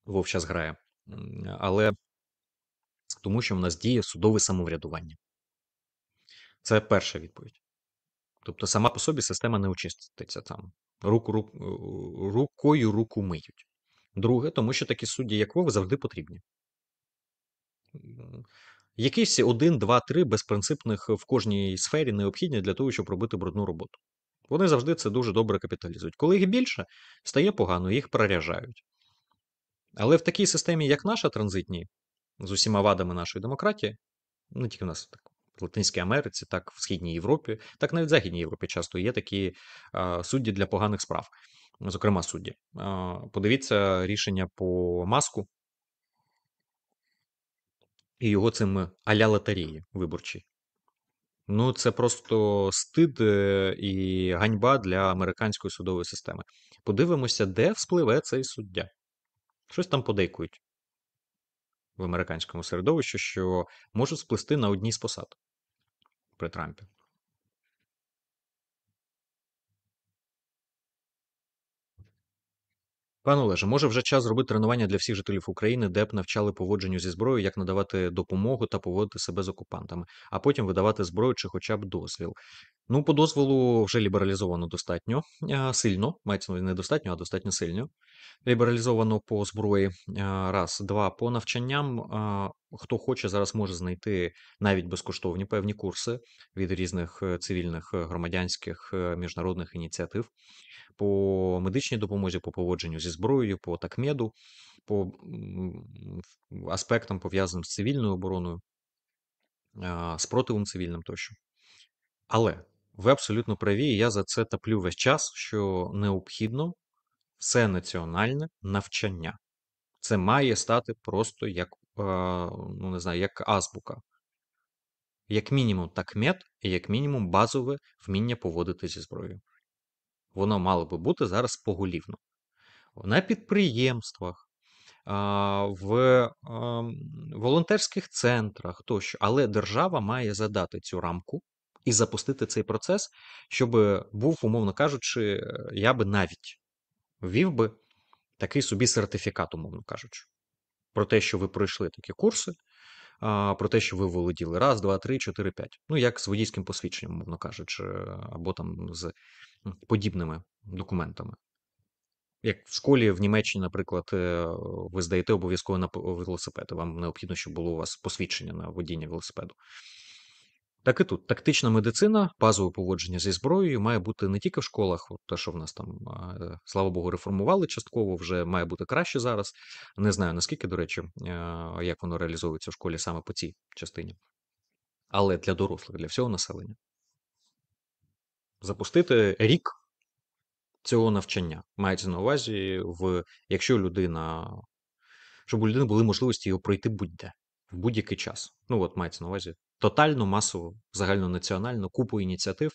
Вов зараз грає. Але тому, що в нас діє судове самоврядування. Це перша відповідь. Тобто, сама по собі система не очиститься там. Руку, рук, е, Рукою руку миють. Друге, тому що такі судді, як Вов, завжди потрібні. Якісь один, два, три безпринципних в кожній сфері необхідні для того, щоб робити брудну роботу. Вони завжди це дуже добре капіталізують. Коли їх більше, стає погано, їх проряжають. Але в такій системі, як наша транзитні, з усіма вадами нашої демократії, не тільки в нас так, в Латинській Америці, так в Східній Європі, так навіть в Західній Європі часто є такі а, судді для поганих справ, зокрема судді. А, подивіться рішення по маску і його цим е, аля лотерії виборчі. Ну, це просто стид е, і ганьба для американської судової системи. Подивимося, де вспливе цей суддя. Щось там подейкують в американському середовищі, що можуть сплести на одній з посад при Трампі. Пане Олеже, може вже час зробити тренування для всіх жителів України, де б навчали поводженню зі зброєю, як надавати допомогу та поводити себе з окупантами, а потім видавати зброю чи хоча б дозвіл. Ну, по дозволу вже лібералізовано достатньо сильно, мається достатньо, а достатньо сильно. Лібералізовано по зброї раз, два. По навчанням хто хоче, зараз може знайти навіть безкоштовні певні курси від різних е, цивільних е, громадянських е, міжнародних ініціатив по медичній допомозі, по поводженню зі зброєю, по такмеду, по аспектам пов'язаним з цивільною обороною, спротивом цивільним тощо. Але ви абсолютно праві, і я за це топлю весь час, що необхідно все національне навчання. Це має стати просто як, е, ну не знаю, як азбука. Як мінімум такмет, і як мінімум базове вміння поводити зі зброєю. Воно мало би бути зараз поголівно. На підприємствах, в ем, волонтерських центрах тощо. Але держава має задати цю рамку і запустити цей процес, щоб був, умовно кажучи, я би навіть ввів би такий собі сертифікат, умовно кажучи, про те, що ви пройшли такі курси, про те, що ви володіли раз, два, три, чотири, п'ять. Ну, як з водійським посвідченням, умовно кажучи, або там з подібними документами. Як в школі в Німеччині, наприклад, е, ви здаєте обов'язково на велосипед, вам необхідно, щоб було у вас посвідчення на водіння велосипеду. Так і тут тактична медицина, базове поводження зі зброєю має бути не тільки в школах, те, що в нас там, слава Богу, реформували частково, вже має бути краще зараз. Не знаю наскільки, до речі, е, як воно реалізовується в школі саме по цій частині, але для дорослих, для всього населення. Запустити рік цього навчання мається на увазі, в якщо людина, щоб у людини були можливості його пройти будь-де в будь-який час. Ну от мається на увазі тотальну масу загальнонаціональну купу ініціатив.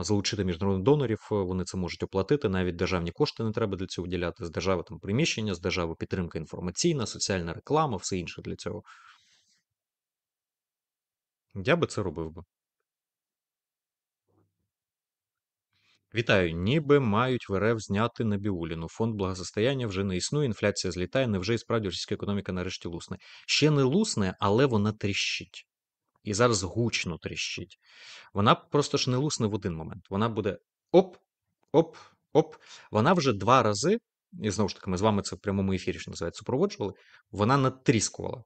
Залучити міжнародних донорів, е, вони це можуть оплатити. Навіть державні кошти не треба для цього виділяти. З держави там приміщення, з держави підтримка інформаційна, соціальна реклама, все інше для цього. Я би це робив би. Вітаю. Ніби мають в РФ зняти Набіуліну. Фонд благосостояння вже не існує. Інфляція злітає. Невже і справді російська економіка нарешті лусне? Ще не лусне, але вона тріщить і зараз гучно тріщить. Вона просто ж не лусне в один момент. Вона буде оп, оп, оп. Вона вже два рази, і знову ж таки, ми з вами це в прямому ефірі що називається, супроводжували. Вона натріскувала.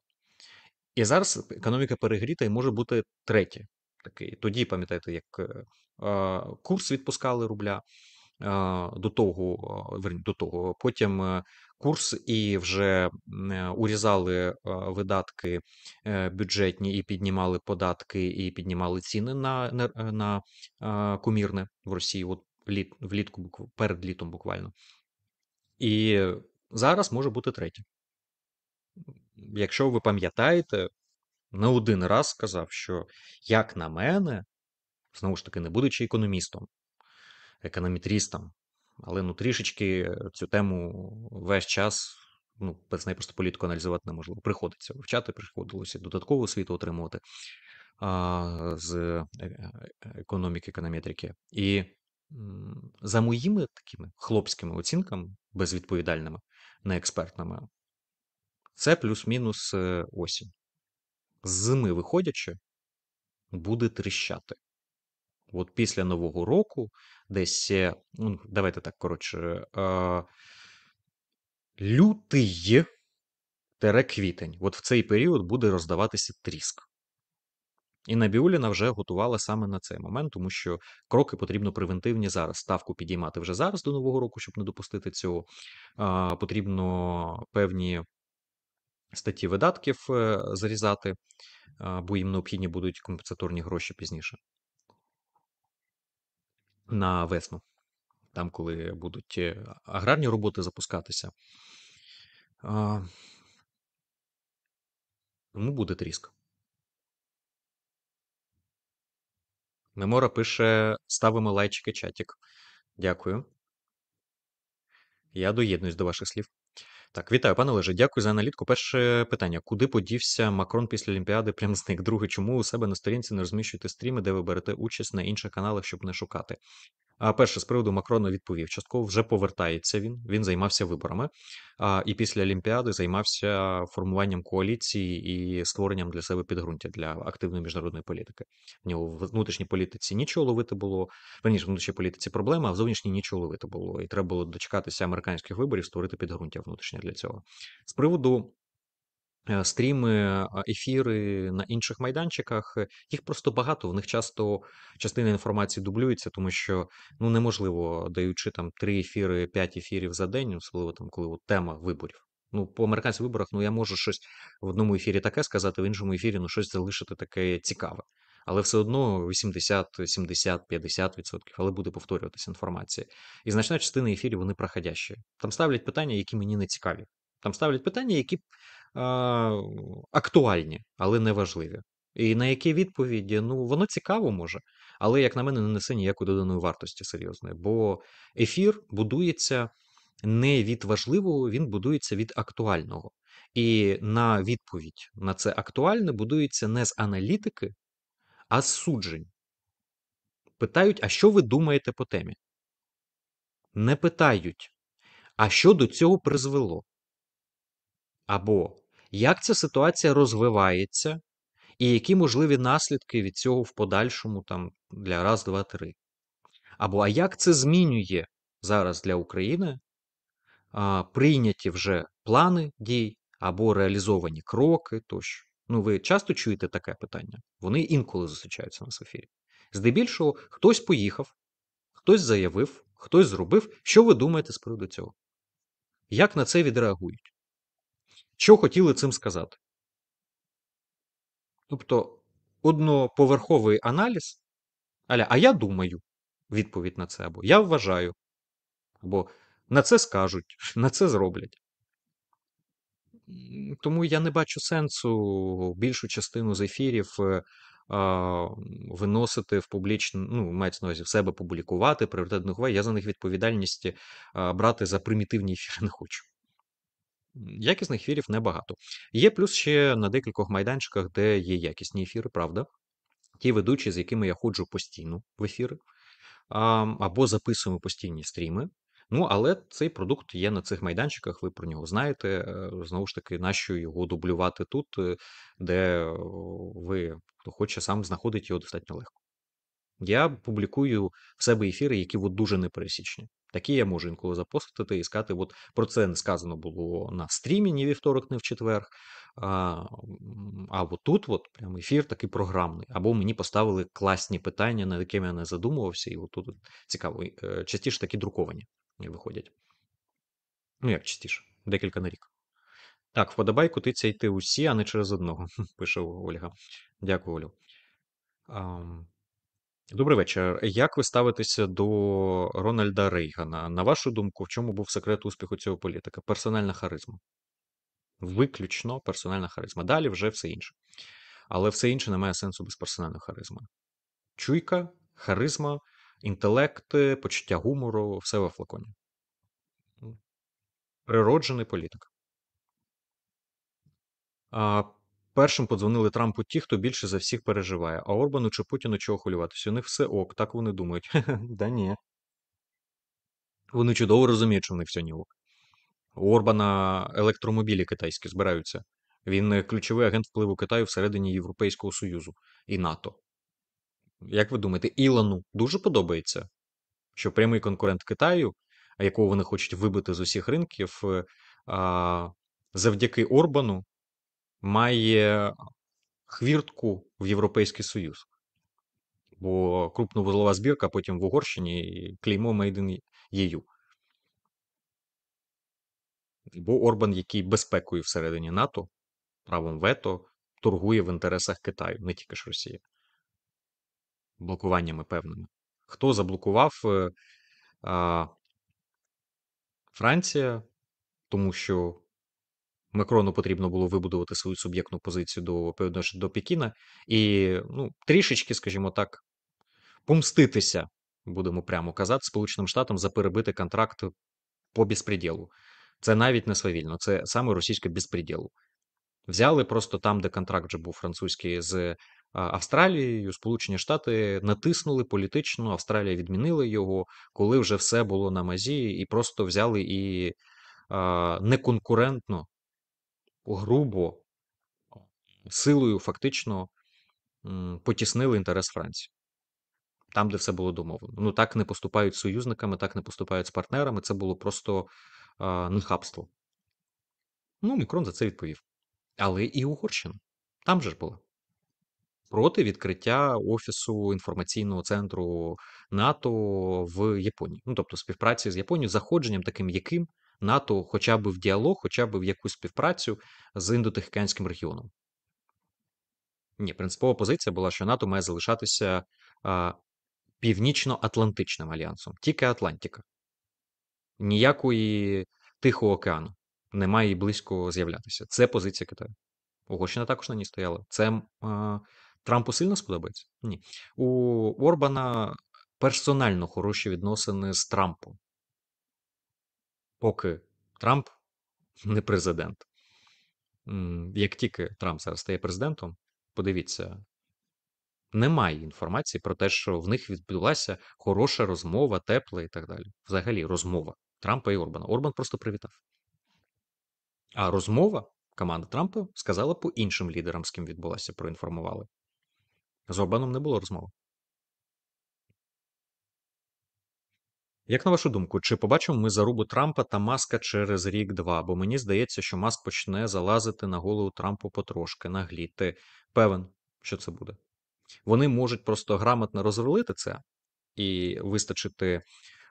І зараз економіка перегріта і може бути третє. Такий. Тоді, пам'ятаєте, як е, е курс відпускали рубля до того, до того, потім е, курс і вже е, урізали видатки е, бюджетні і піднімали податки, і піднімали ціни на на, на комірне в Росії. От літ, влітку перед літом буквально. І зараз може бути третє. Якщо ви пам'ятаєте, не один раз сказав, що як на мене, знову ж таки, не будучи економістом, економетристам. Але ну трішечки цю тему весь час ну, без неї просто політику аналізувати неможливо. Приходиться вивчати, приходилося додаткову освіту отримувати а, з е, е, економіки, економетрики. І за моїми такими хлопськими оцінками, безвідповідальними, неекспертними, це плюс-мінус е, осінь. З зими виходячи, буде тріщати. От після Нового року, десь, е, ну, давайте так, коротше, е, лютий квітень. От в цей період буде роздаватися тріск. І Набіуліна вже готувала саме на цей момент, тому що кроки потрібно превентивні зараз. Ставку підіймати вже зараз до нового року, щоб не допустити цього. А, е, Потрібно певні статті видатків зарізати, бо їм необхідні будуть компенсаторні гроші пізніше на весну, там, коли будуть е, аграрні роботи запускатися, тому ну, буде тріск. Мемора пише: ставимо лайчики, і чатик. Дякую. Я доєднуюсь до ваших слів. Так, вітаю, пане Олеже. Дякую за аналітку. Перше питання: куди подівся Макрон після Олімпіади? Прям зник. Друге, чому у себе на сторінці не розміщуєте стріми, де ви берете участь на інших каналах, щоб не шукати? А перше з приводу Макрона відповів частково вже повертається він. Він займався виборами а, і після Олімпіади займався формуванням коаліції і створенням для себе підґрунтя для активної міжнародної політики. В нього в внутрішній політиці нічого ловити було. Верніше в внутрішній політиці проблема, а в зовнішній нічого ловити було. І треба було дочекатися американських виборів, створити підґрунтя внутрішнє для цього. З приводу Е, стріми, ефіри на інших майданчиках. Їх просто багато. В них часто частина інформації дублюється, тому що ну неможливо даючи там три ефіри, п'ять ефірів за день, особливо там, коли от, тема виборів. Ну, по американських виборах, ну я можу щось в одному ефірі таке сказати, в іншому ефірі ну щось залишити таке цікаве. Але все одно 80, 70, 50 відсотків, але буде повторюватися інформація. І значна частина ефірів вони проходящі. Там ставлять питання, які мені не цікаві. Там ставлять питання, які актуальні, але не важливі. І на які відповіді, ну, воно цікаво може, але, як на мене, не несе ніякої доданої вартості серйозної. Бо ефір будується не від важливого, він будується від актуального. І на відповідь на це актуальне будується не з аналітики, а з суджень. Питають, а що ви думаєте по темі? Не питають, а що до цього призвело? Або як ця ситуація розвивається, і які можливі наслідки від цього в подальшому там для раз, два, три. Або а як це змінює зараз для України а, прийняті вже плани дій або реалізовані кроки тощо. Ну, ви часто чуєте таке питання? Вони інколи зустрічаються на ефірі. Здебільшого, хтось поїхав, хтось заявив, хтось зробив. Що ви думаєте з приводу цього? Як на це відреагують? Що хотіли цим сказати? Тобто одноповерховий аналіз, аля, а я думаю, відповідь на це, або я вважаю, або на це скажуть, *laughs* на це зроблять. Тому я не бачу сенсу більшу частину з ефірів е, виносити в публічну, ну, мається на увазі в себе публікувати, пріоритетну хвай. Я за них відповідальність е, брати за примітивні ефіри не хочу. Якісних ефірів небагато. Є плюс ще на декількох майданчиках, де є якісні ефіри, правда. Ті ведучі, з якими я ходжу постійно в ефіри, або записуємо постійні стріми. Ну, але цей продукт є на цих майданчиках, ви про нього знаєте. Е, знову ж таки, нащо його дублювати тут, е, де ви, хто хоче, сам знаходить його достатньо легко. Я публікую в себе ефіри, які от дуже непересічні. Такі я можу інколи запостити і сказати, от про це не сказано було на стрімі ні вівторок, ні в четвер. А а от от прям ефір такий програмний. Або мені поставили класні питання, над якими я не задумувався, і от тут цікаво. Э, частіше такі друковані виходять. Ну, як частіше, декілька на рік. Так, вподобайку тиця йти усі, а не через одного, *laughs* пише Ольга. Дякую, Олю. Добрий вечір. Як ви ставитеся до Рональда Рейгана? На вашу думку, в чому був секрет успіху цього політика? Персональна харизма. Виключно персональна харизма. Далі вже все інше. Але все інше не має сенсу без персональної харизми. Чуйка, харизма, інтелект, почуття гумору все во флаконі. Природжений політик. Першим подзвонили Трампу ті, хто більше за всіх переживає. А Орбану чи Путіну чого хвилюватися? У них все ок, так вони думають. *laughs* Да ні. Вони чудово розуміють, що в них все не ок. У Орбана електромобілі китайські збираються. Він е, ключовий агент впливу Китаю всередині Європейського Союзу і НАТО. Як ви думаєте, Ілону дуже подобається, що прямий конкурент Китаю, якого вони хочуть вибити з усіх ринків, е, завдяки Орбану має хвіртку в Європейський Союз, бо крупновузлова збірка потім в Угорщині і клеймо Made in EU. Бо Орбан, який безпекою всередині НАТО, правом вето торгує в інтересах Китаю, не тільки ж Росії. Блокуваннями певними. Хто заблокував е, а, Франція, тому що Макрону потрібно було вибудувати свою суб'єктну позицію до відношенню до Пекіна і ну, трішечки, скажімо так, помститися, будемо прямо казати, Сполученим Штатам за перебити контракт по безпреділу. Це навіть не свавільно, це саме російське безпреділу. Взяли просто там, де контракт вже був французький з е, Австралією, Сполучені Штати натиснули політично, Австралія відмінила його, коли вже все було на мазі, і просто взяли і. Неконкурентно грубо силою фактично потіснили інтерес Франції. Там, де все було домовлено. Ну так не поступають з союзниками, так не поступають з партнерами. Це було просто а, нахабство. Ну, Мікрон за це відповів. Але і Угорщина там же ж була. Проти відкриття Офісу інформаційного центру НАТО в Японії. Ну, тобто співпраці з Японією, заходженням таким яким НАТО хоча б в діалог, хоча б в якусь співпрацю з індотихокеанським регіоном. Ні, принципова позиція була, що НАТО має залишатися північно-атлантичним альянсом, тільки Атлантика. Ніякої Тихого океану не має і близько з'являтися. Це позиція Китаю. Угорщина також на ній стояла. Це а, Трампу сильно сподобається? Ні. У Орбана персонально хороші відносини з Трампом поки Трамп *laughs* не президент. Як тільки Трамп зараз стає президентом, подивіться, немає інформації про те, що в них відбулася хороша розмова, тепла і так далі. Взагалі, розмова Трампа і Орбана. Орбан просто привітав. А розмова команда Трампа сказала по іншим лідерам, з ким відбулася, проінформували. З Орбаном не було розмови. Як на вашу думку, чи побачимо ми зарубу Трампа та Маска через рік-два? Бо мені здається, що Маск почне залазити на голову Трампу потрошки нагліти. Певен, що це буде. Вони можуть просто грамотно розрулити це і вистачити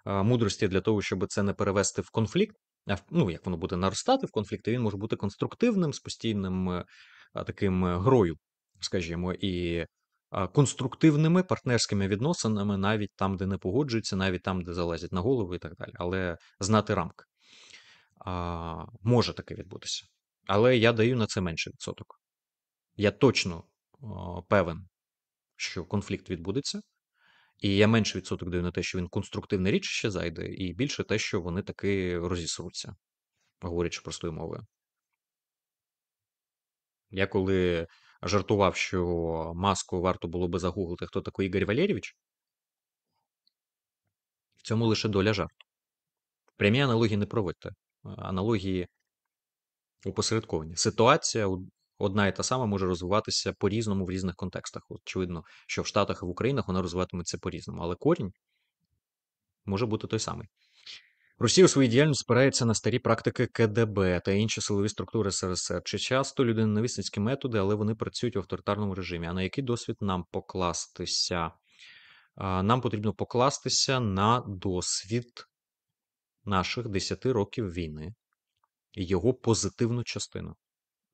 мудрості для того, щоб це не перевести в конфлікт. Ну, як воно буде наростати в конфлікті, він може бути конструктивним, з постійним таким е, грою, скажімо, і конструктивними партнерськими відносинами, навіть там, де не погоджуються, навіть там, де залазять на голову і так далі. Але знати рамки може таке відбутися. Але я даю на це менше відсоток. Я точно певен, що конфлікт відбудеться. І я менше відсоток даю на те, що він конструктивне річ ще зайде, і більше те, що вони таки розісруться, говорячи простою мовою. Я коли жартував, що маску варто було би загуглити, хто такий Ігор Валерійович. В цьому лише доля жарту. Прямі аналогії не проводьте. Аналогії опосередковані. Ситуація одна і та сама може розвиватися по-різному в різних контекстах. Очевидно, що в Штатах і в Українах вона розвиватиметься по-різному, але корінь може бути той самий. Росія у своїй діяльності спирається на старі практики КДБ та інші силові структури СРСР. Чи часто людиноненависницькі методи, але вони працюють в авторитарному режимі? А на який досвід нам покластися? Нам потрібно покластися на досвід наших 10 років війни і його позитивну частину.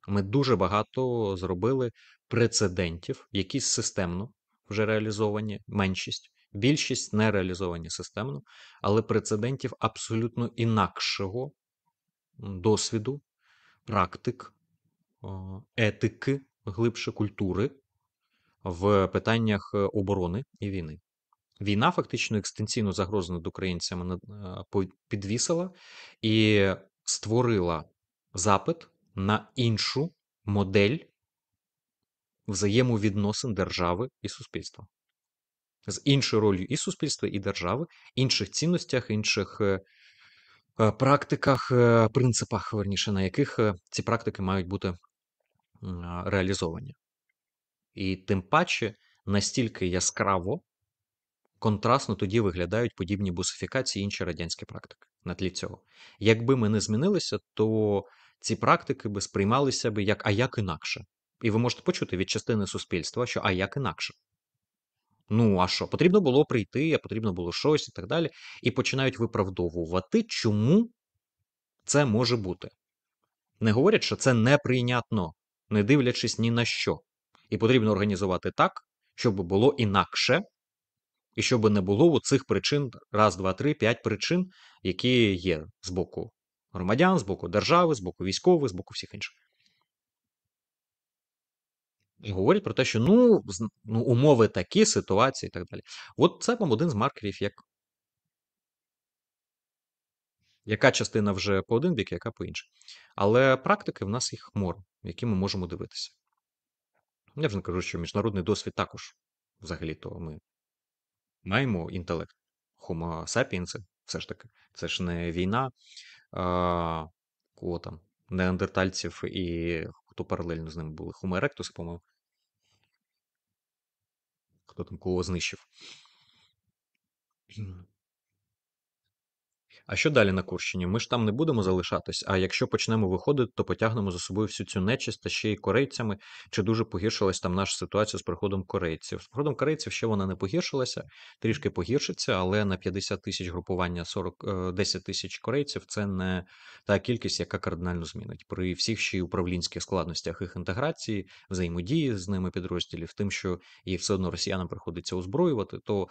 Ми дуже багато зробили прецедентів, які системно вже реалізовані меншість. Більшість не реалізовані системно, але прецедентів абсолютно інакшого досвіду, практик, етики, глибше культури в питаннях е, оборони і війни. Війна фактично екстенційно загрозу над українцями е, підвісила і створила запит на іншу модель взаємовідносин держави і суспільства з іншою ролью і суспільства, і держави, інших цінностях, інших е, е, практиках, е, принципах, верніше, на яких ці практики мають бути реалізовані. І тим паче настільки яскраво, контрастно тоді виглядають подібні бусифікації інші радянські практики на тлі цього. Якби ми не змінилися, то ці практики би сприймалися би як а як інакше. І ви можете почути від частини суспільства, що а як інакше. Ну, а що? Потрібно було прийти, а потрібно було щось і так далі. І починають виправдовувати, чому це може бути. Не говорять, що це неприйнятно, не дивлячись ні на що. І потрібно організувати так, щоб було інакше, і щоб не було у цих причин раз, два, три, п'ять причин, які є з боку громадян, з боку держави, з боку військових, з боку всіх інших говорять про те, що ну, ну умови такі, ситуації і так далі. От це вам один з маркерів, як яка частина вже по один бік, яка по інший. Але практики в нас їх хмор, які ми можемо дивитися. Я вже не кажу, що міжнародний досвід також взагалі-то ми маємо інтелект Homo sapiens, все ж таки, це ж не війна а, кого там, неандертальців і Хто паралельно з ним були? Хумеректус, по-моєму. Хто там кого знищив? А що далі на Курщині? Ми ж там не будемо залишатись, а якщо почнемо виходити, то потягнемо за собою всю цю нечисть та ще й корейцями, чи дуже погіршилась там наша ситуація з приходом корейців. З приходом корейців ще вона не погіршилася, трішки погіршиться, але на 50 тисяч групування 40, 10 е, тисяч корейців це не та кількість, яка кардинально змінить. При всіх ще й управлінських складностях їх інтеграції, взаємодії з ними підрозділів, тим, що їх все одно росіянам приходиться озброювати, то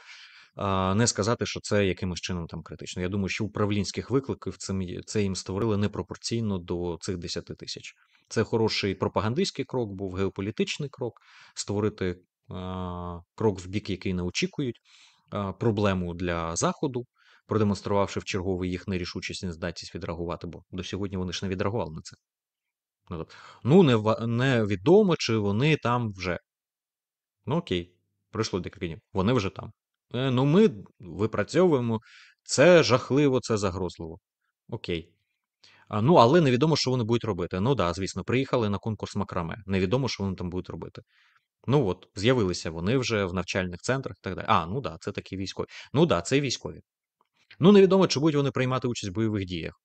не сказати, що це якимось чином там критично. Я думаю, що управлінських викликів це їм створили непропорційно до цих 10 тисяч. Це хороший пропагандистський крок, був геополітичний крок, створити крок в бік, який не очікують, проблему для заходу. Продемонструвавши в черговий їх нерішучість і нездатність відреагувати, бо до сьогодні вони ж не відреагували на це. Ну, тобто, ну не, невідомо, чи вони там вже. Ну окей, пройшло декілька днів. Вони вже там. Е, ну, ми випрацьовуємо. Це жахливо, це загрозливо. Окей. А, Ну, але невідомо, що вони будуть робити. Ну да, звісно, приїхали на конкурс макраме. Невідомо, що вони там будуть робити. Ну от, з'явилися вони вже в навчальних центрах і так далі. А, ну да, це такі військові. Ну да, це військові. Ну, невідомо, чи будуть вони приймати участь в бойових діях.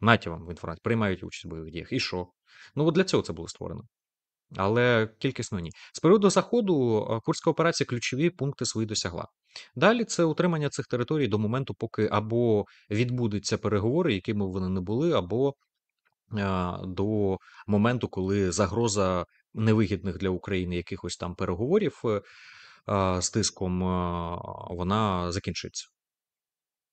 Наті вам в інформацію, приймають участь в бойових діях. І що? Ну, от для цього це було створено але кількісно ні. З періоду заходу е, курська операція ключові пункти свої досягла. Далі це утримання цих територій до моменту, поки або відбудуться переговори, якими вони не були, або е, до моменту, коли загроза невигідних для України якихось там переговорів е, з тиском вона закінчиться.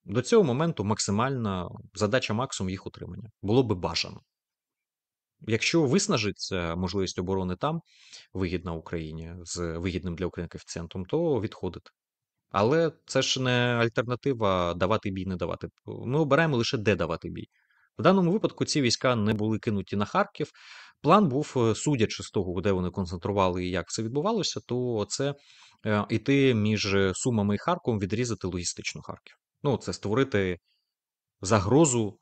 До цього моменту максимальна задача максимум їх утримання було би бажано. Якщо виснажиться можливість оборони там вигідна Україні з вигідним для України коефіцієнтом, то відходити. Але це ж не альтернатива давати бій, не давати. Ми обираємо лише де давати бій. В даному випадку ці війська не були кинуті на Харків. План був, е, судячи з того, де вони концентрували і як це відбувалося, то це йти е, між Сумами і Харком, відрізати логістичну Харків. Ну, це створити загрозу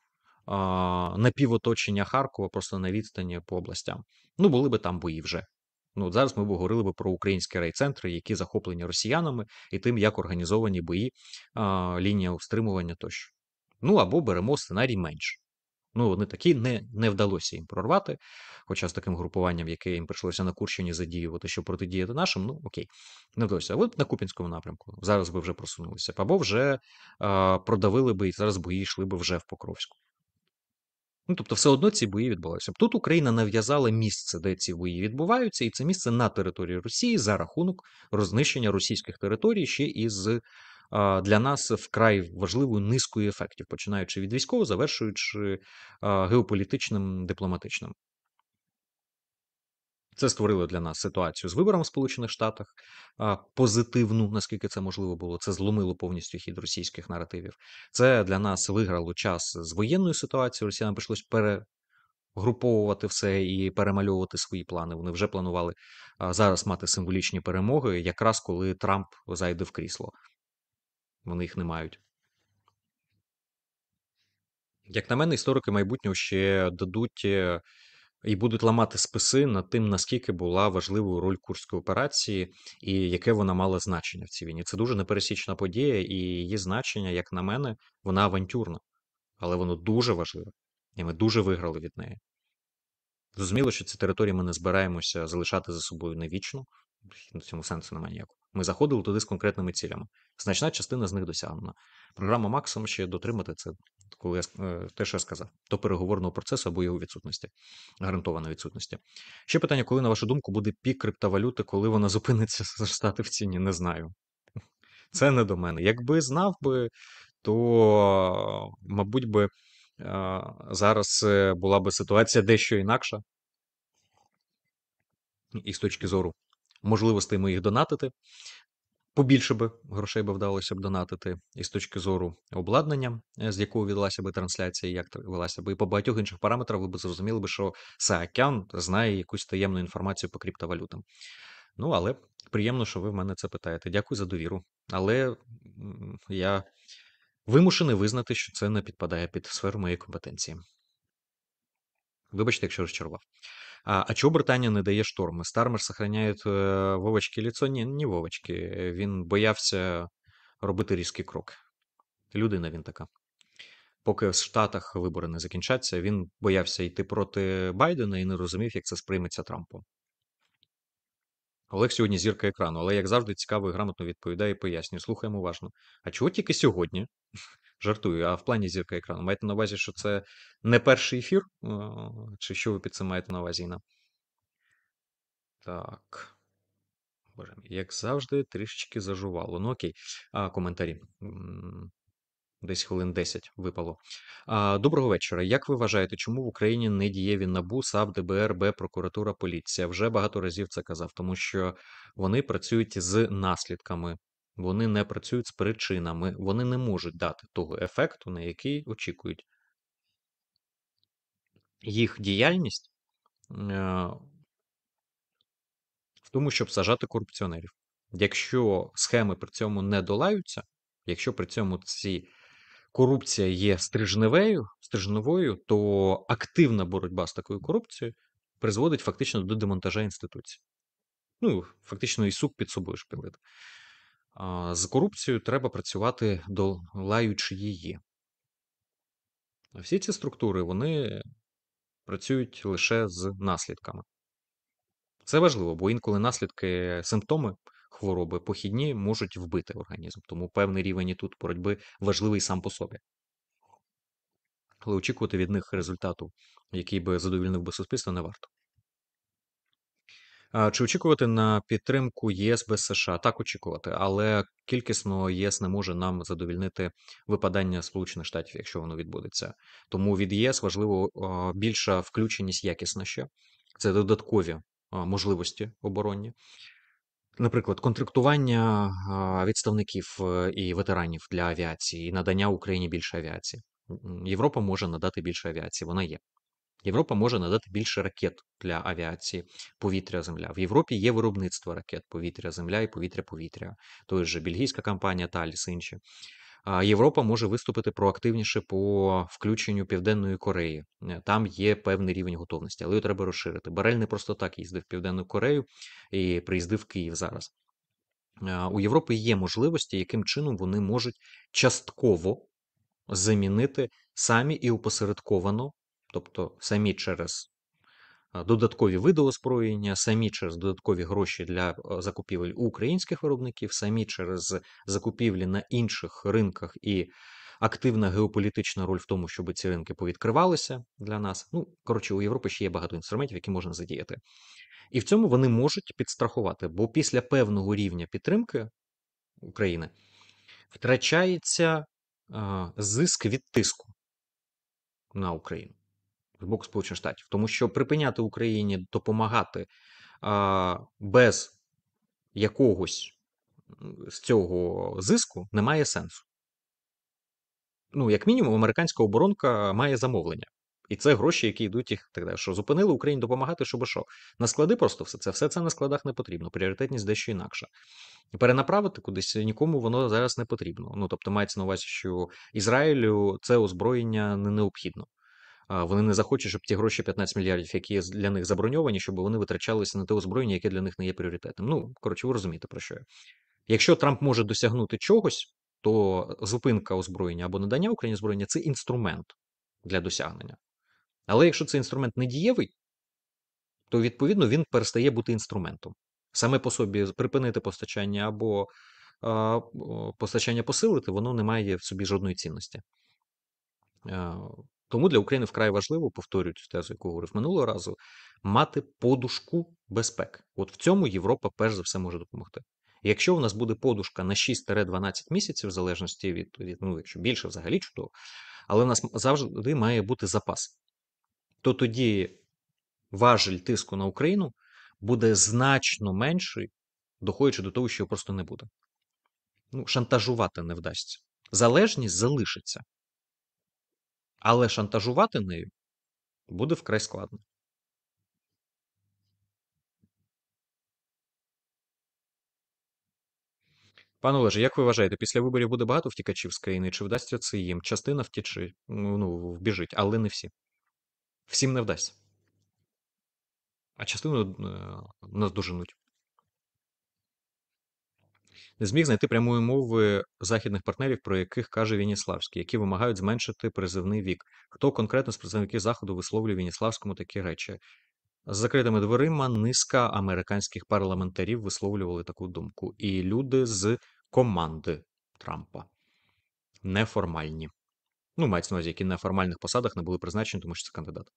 напівоточення Харкова просто на відстані по областям. Ну, були би там бої вже. Ну, Зараз ми б говорили би про українські райцентри, які захоплені росіянами, і тим, як організовані бої, а, лінія устримування тощо. Ну або беремо сценарій менш. Ну, вони такі не не вдалося їм прорвати. Хоча з таким групуванням, яке їм прийшлося на Курщині задіювати, щоб протидіяти нашим, ну окей, не вдалося. А ви на Купінському напрямку зараз би вже просунулися, або вже а, продавили би і зараз бої йшли би вже в Покровську. Ну, Тобто, все одно ці бої відбуваються. Тут Україна нав'язала місце, де ці бої відбуваються, і це місце на території Росії за рахунок рознищення російських територій ще із для нас вкрай важливою низкою ефектів, починаючи від військового, завершуючи геополітичним дипломатичним. Це створило для нас ситуацію з вибором в Сполучених Штатах позитивну, наскільки це можливо було. Це зломило повністю хід російських наративів. Це для нас виграло час з воєнною ситуацією. Росіянам прийшлось перегруповувати все і перемальовувати свої плани. Вони вже планували зараз мати символічні перемоги, якраз коли Трамп зайде в крісло. Вони їх не мають. Як на мене, історики майбутнього ще дадуть е, і будуть ламати списи над тим, наскільки була важливою роль курської операції і яке вона мала значення в цій війні. Це дуже непересічна подія, і її значення, як на мене, вона авантюрна, але воно дуже важливе, і ми дуже виграли від неї. Зрозуміло, що ці території ми не збираємося залишати за собою навічно в ну, цьому сенсу немає ніякого. Ми заходили туди з конкретними цілями. Значна частина з них досягнена. Програма Максом ще дотримати це, коли я е, те, що я сказав, до переговорного процесу або його відсутності, гарантованої відсутності. Ще питання, коли, на вашу думку, буде пік криптовалюти, коли вона зупиниться *laughs* зростати в ціні, не знаю. Це не до мене. Якби знав би, то, мабуть, би е, зараз е, була би ситуація дещо інакша. І з точки зору можливостей моїх донатити. Побільше би грошей би вдалося б донатити і з точки зору обладнання, е, з якого відбулася би трансляція, як велася би, і по багатьох інших параметрах ви б зрозуміли би, що Саакян знає якусь таємну інформацію по криптовалютам. Ну, але приємно, що ви в мене це питаєте. Дякую за довіру. Але я вимушений визнати, що це не підпадає під сферу моєї компетенції. Вибачте, якщо розчарував. А а чого Британія э, не дає шторми? Стармер сохраняє Вовочки ліцо? Ні, не Вовочки. Він боявся робити різкі кроки. Людина він така. Поки в Штатах вибори не закінчаться, він боявся йти проти Байдена і не розумів, як це сприйметься Трампом. Олег сьогодні зірка екрану, але, як завжди, цікаво і грамотно відповідає і пояснює. Слухаємо уважно. А чого тільки сьогодні? *laughs* Жартую, а в плані зірка екрану. Маєте на увазі, що це не перший ефір? Чи що ви під це маєте на увазі Інна? Так. Боже, як завжди, трішечки зажувало. Ну окей, а коментарі десь хвилин 10 випало. Доброго вечора. Як ви вважаєте, чому в Україні не дієві набу, САП, ДБР, Б, прокуратура, поліція? Вже багато разів це казав, тому що вони працюють з наслідками, вони не працюють з причинами, вони не можуть дати того ефекту, на який очікують. Їх діяльність е, в тому, щоб сажати корупціонерів. Якщо схеми при цьому не долаються, якщо при цьому ці корупція є е стрижневою, стрижневою, то активна боротьба з такою корупцією призводить фактично до демонтажа інституцій. Ну, фактично, і сук під собою шпилити. З корупцією треба працювати долаючи її. А всі ці структури вони працюють лише з наслідками. Це важливо, бо інколи наслідки симптоми хвороби похідні можуть вбити організм. Тому певний рівень і тут боротьби важливий сам по собі. Але очікувати від них результату, який би задовільнив би суспільство, не варто. Чи очікувати на підтримку ЄС без США? Так очікувати, але кількісно ЄС не може нам задовільнити випадання Сполучених Штатів, якщо воно відбудеться. Тому від ЄС важливо більша включеність якісна ще. Це додаткові можливості оборонні. Наприклад, контрактування відставників е, і ветеранів для авіації, і надання Україні більше авіації. Європа може надати більше авіації, вона є. Європа може надати більше ракет для авіації, повітря, земля. В Європі є виробництво ракет повітря, земля і повітря-повітря. Тож же бельгійська компанія Таліс інші. Європа може виступити проактивніше по включенню Південної Кореї. Е, там є певний рівень готовності, але його треба розширити. Барель не просто так їздив в Південну Корею і приїздив в Київ зараз. Е, у Європи є можливості, яким чином вони можуть частково замінити самі і упосередковано, тобто самі через додаткові види озброєння, самі через додаткові гроші для е, закупівель українських виробників, самі через закупівлі на інших ринках і активна геополітична роль в тому, щоб ці ринки повідкривалися для нас. Ну коротше, у Європі ще є багато інструментів, які можна задіяти, і в цьому вони можуть підстрахувати, бо після певного рівня підтримки України втрачається зиск від тиску на Україну з боку Сполучених Штатів, тому що припиняти Україні допомагати а, без якогось з цього зиску немає сенсу. Ну, як мінімум, американська оборонка має замовлення. І це гроші, які йдуть їх так далі. Що зупинили Україні допомагати, щоб що? На склади просто все це. Все це на складах не потрібно. Пріоритетність дещо інакша. Перенаправити кудись нікому воно зараз не потрібно. Ну тобто, мається на увазі, що Ізраїлю це озброєння не необхідно. Вони не захочуть, щоб ті гроші 15 мільярдів, які для них заброньовані, щоб вони витрачалися на те озброєння, яке для них не є пріоритетом. Ну коротше, ви розумієте про що я. Якщо Трамп може досягнути чогось, то зупинка озброєння або надання Україні озброєння це інструмент для досягнення. Але якщо цей інструмент не дієвий, то відповідно він перестає бути інструментом. Саме по собі припинити постачання або а, постачання посилити, воно не має в собі жодної цінності. Е, тому для України вкрай важливо, повторюю цю тезу, яку говорив минулого разу, мати подушку безпеки. От в цьому Європа перш за все може допомогти. Якщо у нас буде подушка на 6-12 місяців, в залежності від, від ну, якщо більше взагалі чудово, але в нас завжди має бути запас, то тоді важіль тиску на Україну буде значно менший, доходячи до того, що його просто не буде. Ну, Шантажувати не вдасться. Залежність залишиться але шантажувати нею буде вкрай складно. Пане Олеже, як ви вважаєте, після виборів буде багато втікачів з країни? Чи вдасться це їм? Частина втічи, ну, вбіжить, але не всі. Всім не вдасться. А частину е, нас доженуть не зміг знайти прямої мови західних партнерів, про яких каже Веніславський, які вимагають зменшити призивний вік. Хто конкретно з представників заходу висловлює Веніславському такі речі? З закритими дверима низка американських парламентарів висловлювали таку думку, і люди з команди Трампа неформальні. Ну, мається на увазі, які на формальних посадах не були призначені, тому що це кандидат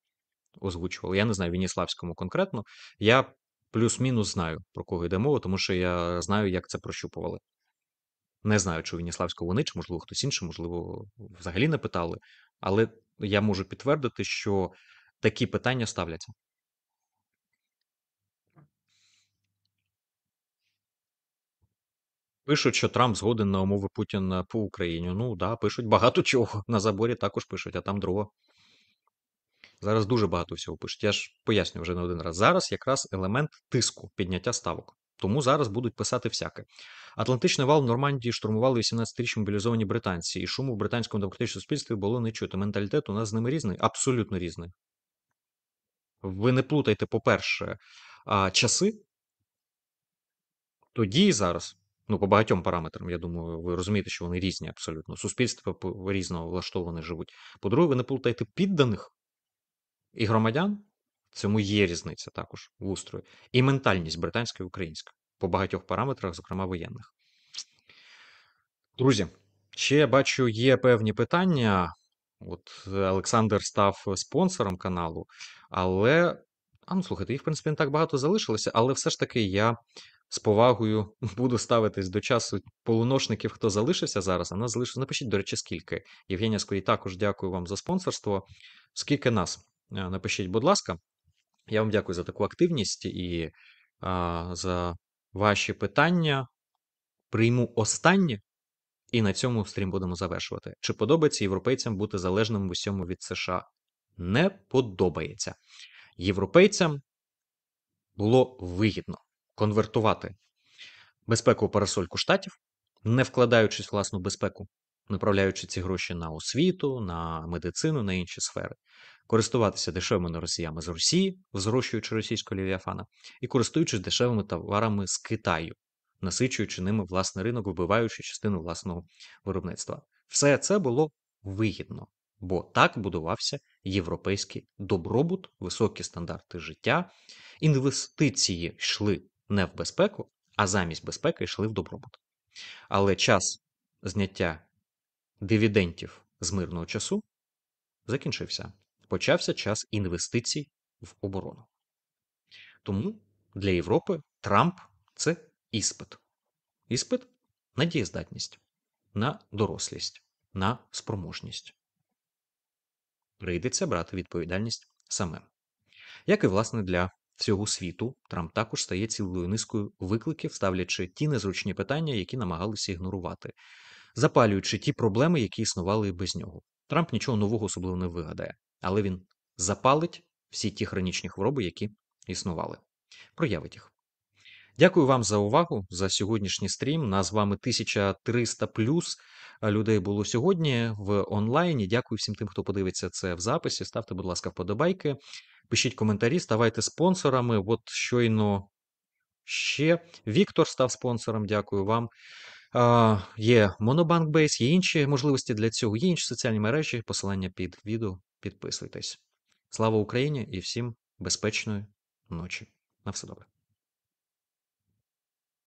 озвучували. Я не знаю Веніславському конкретно. Я плюс-мінус знаю, про кого йде мова, тому що я знаю, як це прощупували. Не знаю, чи Веніславського вони, чи, можливо, хтось інший, можливо, взагалі не питали, але я можу підтвердити, що такі питання ставляться. Пишуть, що Трамп згоден на умови Путіна по Україні. Ну, да, пишуть багато чого. На заборі також пишуть, а там друга. Зараз дуже багато всього пишуть. Я ж поясню вже не один раз. Зараз якраз елемент тиску, підняття ставок. Тому зараз будуть писати всяке. Атлантичний вал в Нормандії штурмували 18-річні мобілізовані британці, і шуму в британському демократичному суспільстві було не чути. Менталітет у нас з ними різний, абсолютно різний. Ви не плутайте, по-перше, часи. Тоді і зараз, ну, по багатьом параметрам, я думаю, ви розумієте, що вони різні абсолютно. Суспільство різно влаштоване живуть. По-друге, ви не плутайте підданих і громадян. В цьому є різниця також в устрою. І ментальність британська і українська по багатьох параметрах, зокрема воєнних. Друзі, ще бачу, є певні питання. От е, Олександр став спонсором каналу, але. А ну слухайте, їх в принципі не так багато залишилося, але все ж таки я з повагою буду ставитись до часу полуношників, хто залишився зараз. А нас залишилося. Напишіть, до речі, скільки. Євгенія Скорій, також дякую вам за спонсорство. Скільки нас? Э, напишіть, будь ласка. Я вам дякую за таку активність і а, за ваші питання. Прийму останнє, і на цьому стрім будемо завершувати. Чи подобається європейцям бути залежним в усьому від США? Не подобається. Європейцям було вигідно конвертувати безпеку парасольку штатів, не вкладаючись в власну безпеку направляючи ці гроші на освіту, на медицину, на інші сфери, користуватися дешевими росіями з Росії, зрощуючи російського лівіафана, і користуючись дешевими товарами з Китаю, насичуючи ними власний ринок, вбиваючи частину власного виробництва. Все це було вигідно, бо так будувався європейський добробут, високі стандарти життя, інвестиції йшли не в безпеку, а замість безпеки йшли в добробут. Але час зняття дивідентів з мирного часу закінчився. Почався час інвестицій в оборону. Тому для Європи Трамп це іспит. Іспит на дієздатність, на дорослість, на спроможність. Прийдеться брати відповідальність самим. Як і власне для всього світу, Трамп також стає цілою низкою викликів, ставлячи ті незручні питання, які намагалися ігнорувати запалюючи ті проблеми, які існували без нього. Трамп нічого нового особливо не вигадає, але він запалить всі ті хронічні хвороби, які існували. Проявить їх. Дякую вам за увагу за сьогоднішній стрім. Нас з вами 1300 плюс е, людей було сьогодні в онлайні. Дякую всім тим, хто подивиться це в записі. Ставте, будь ласка, вподобайки, пишіть коментарі, ставайте спонсорами. От щойно ще Віктор став спонсором. Дякую вам. Є Monobank Base, є інші можливості для цього, є інші соціальні мережі, посилання під відео. Підписуйтесь. Слава Україні і всім безпечної ночі. На все добре.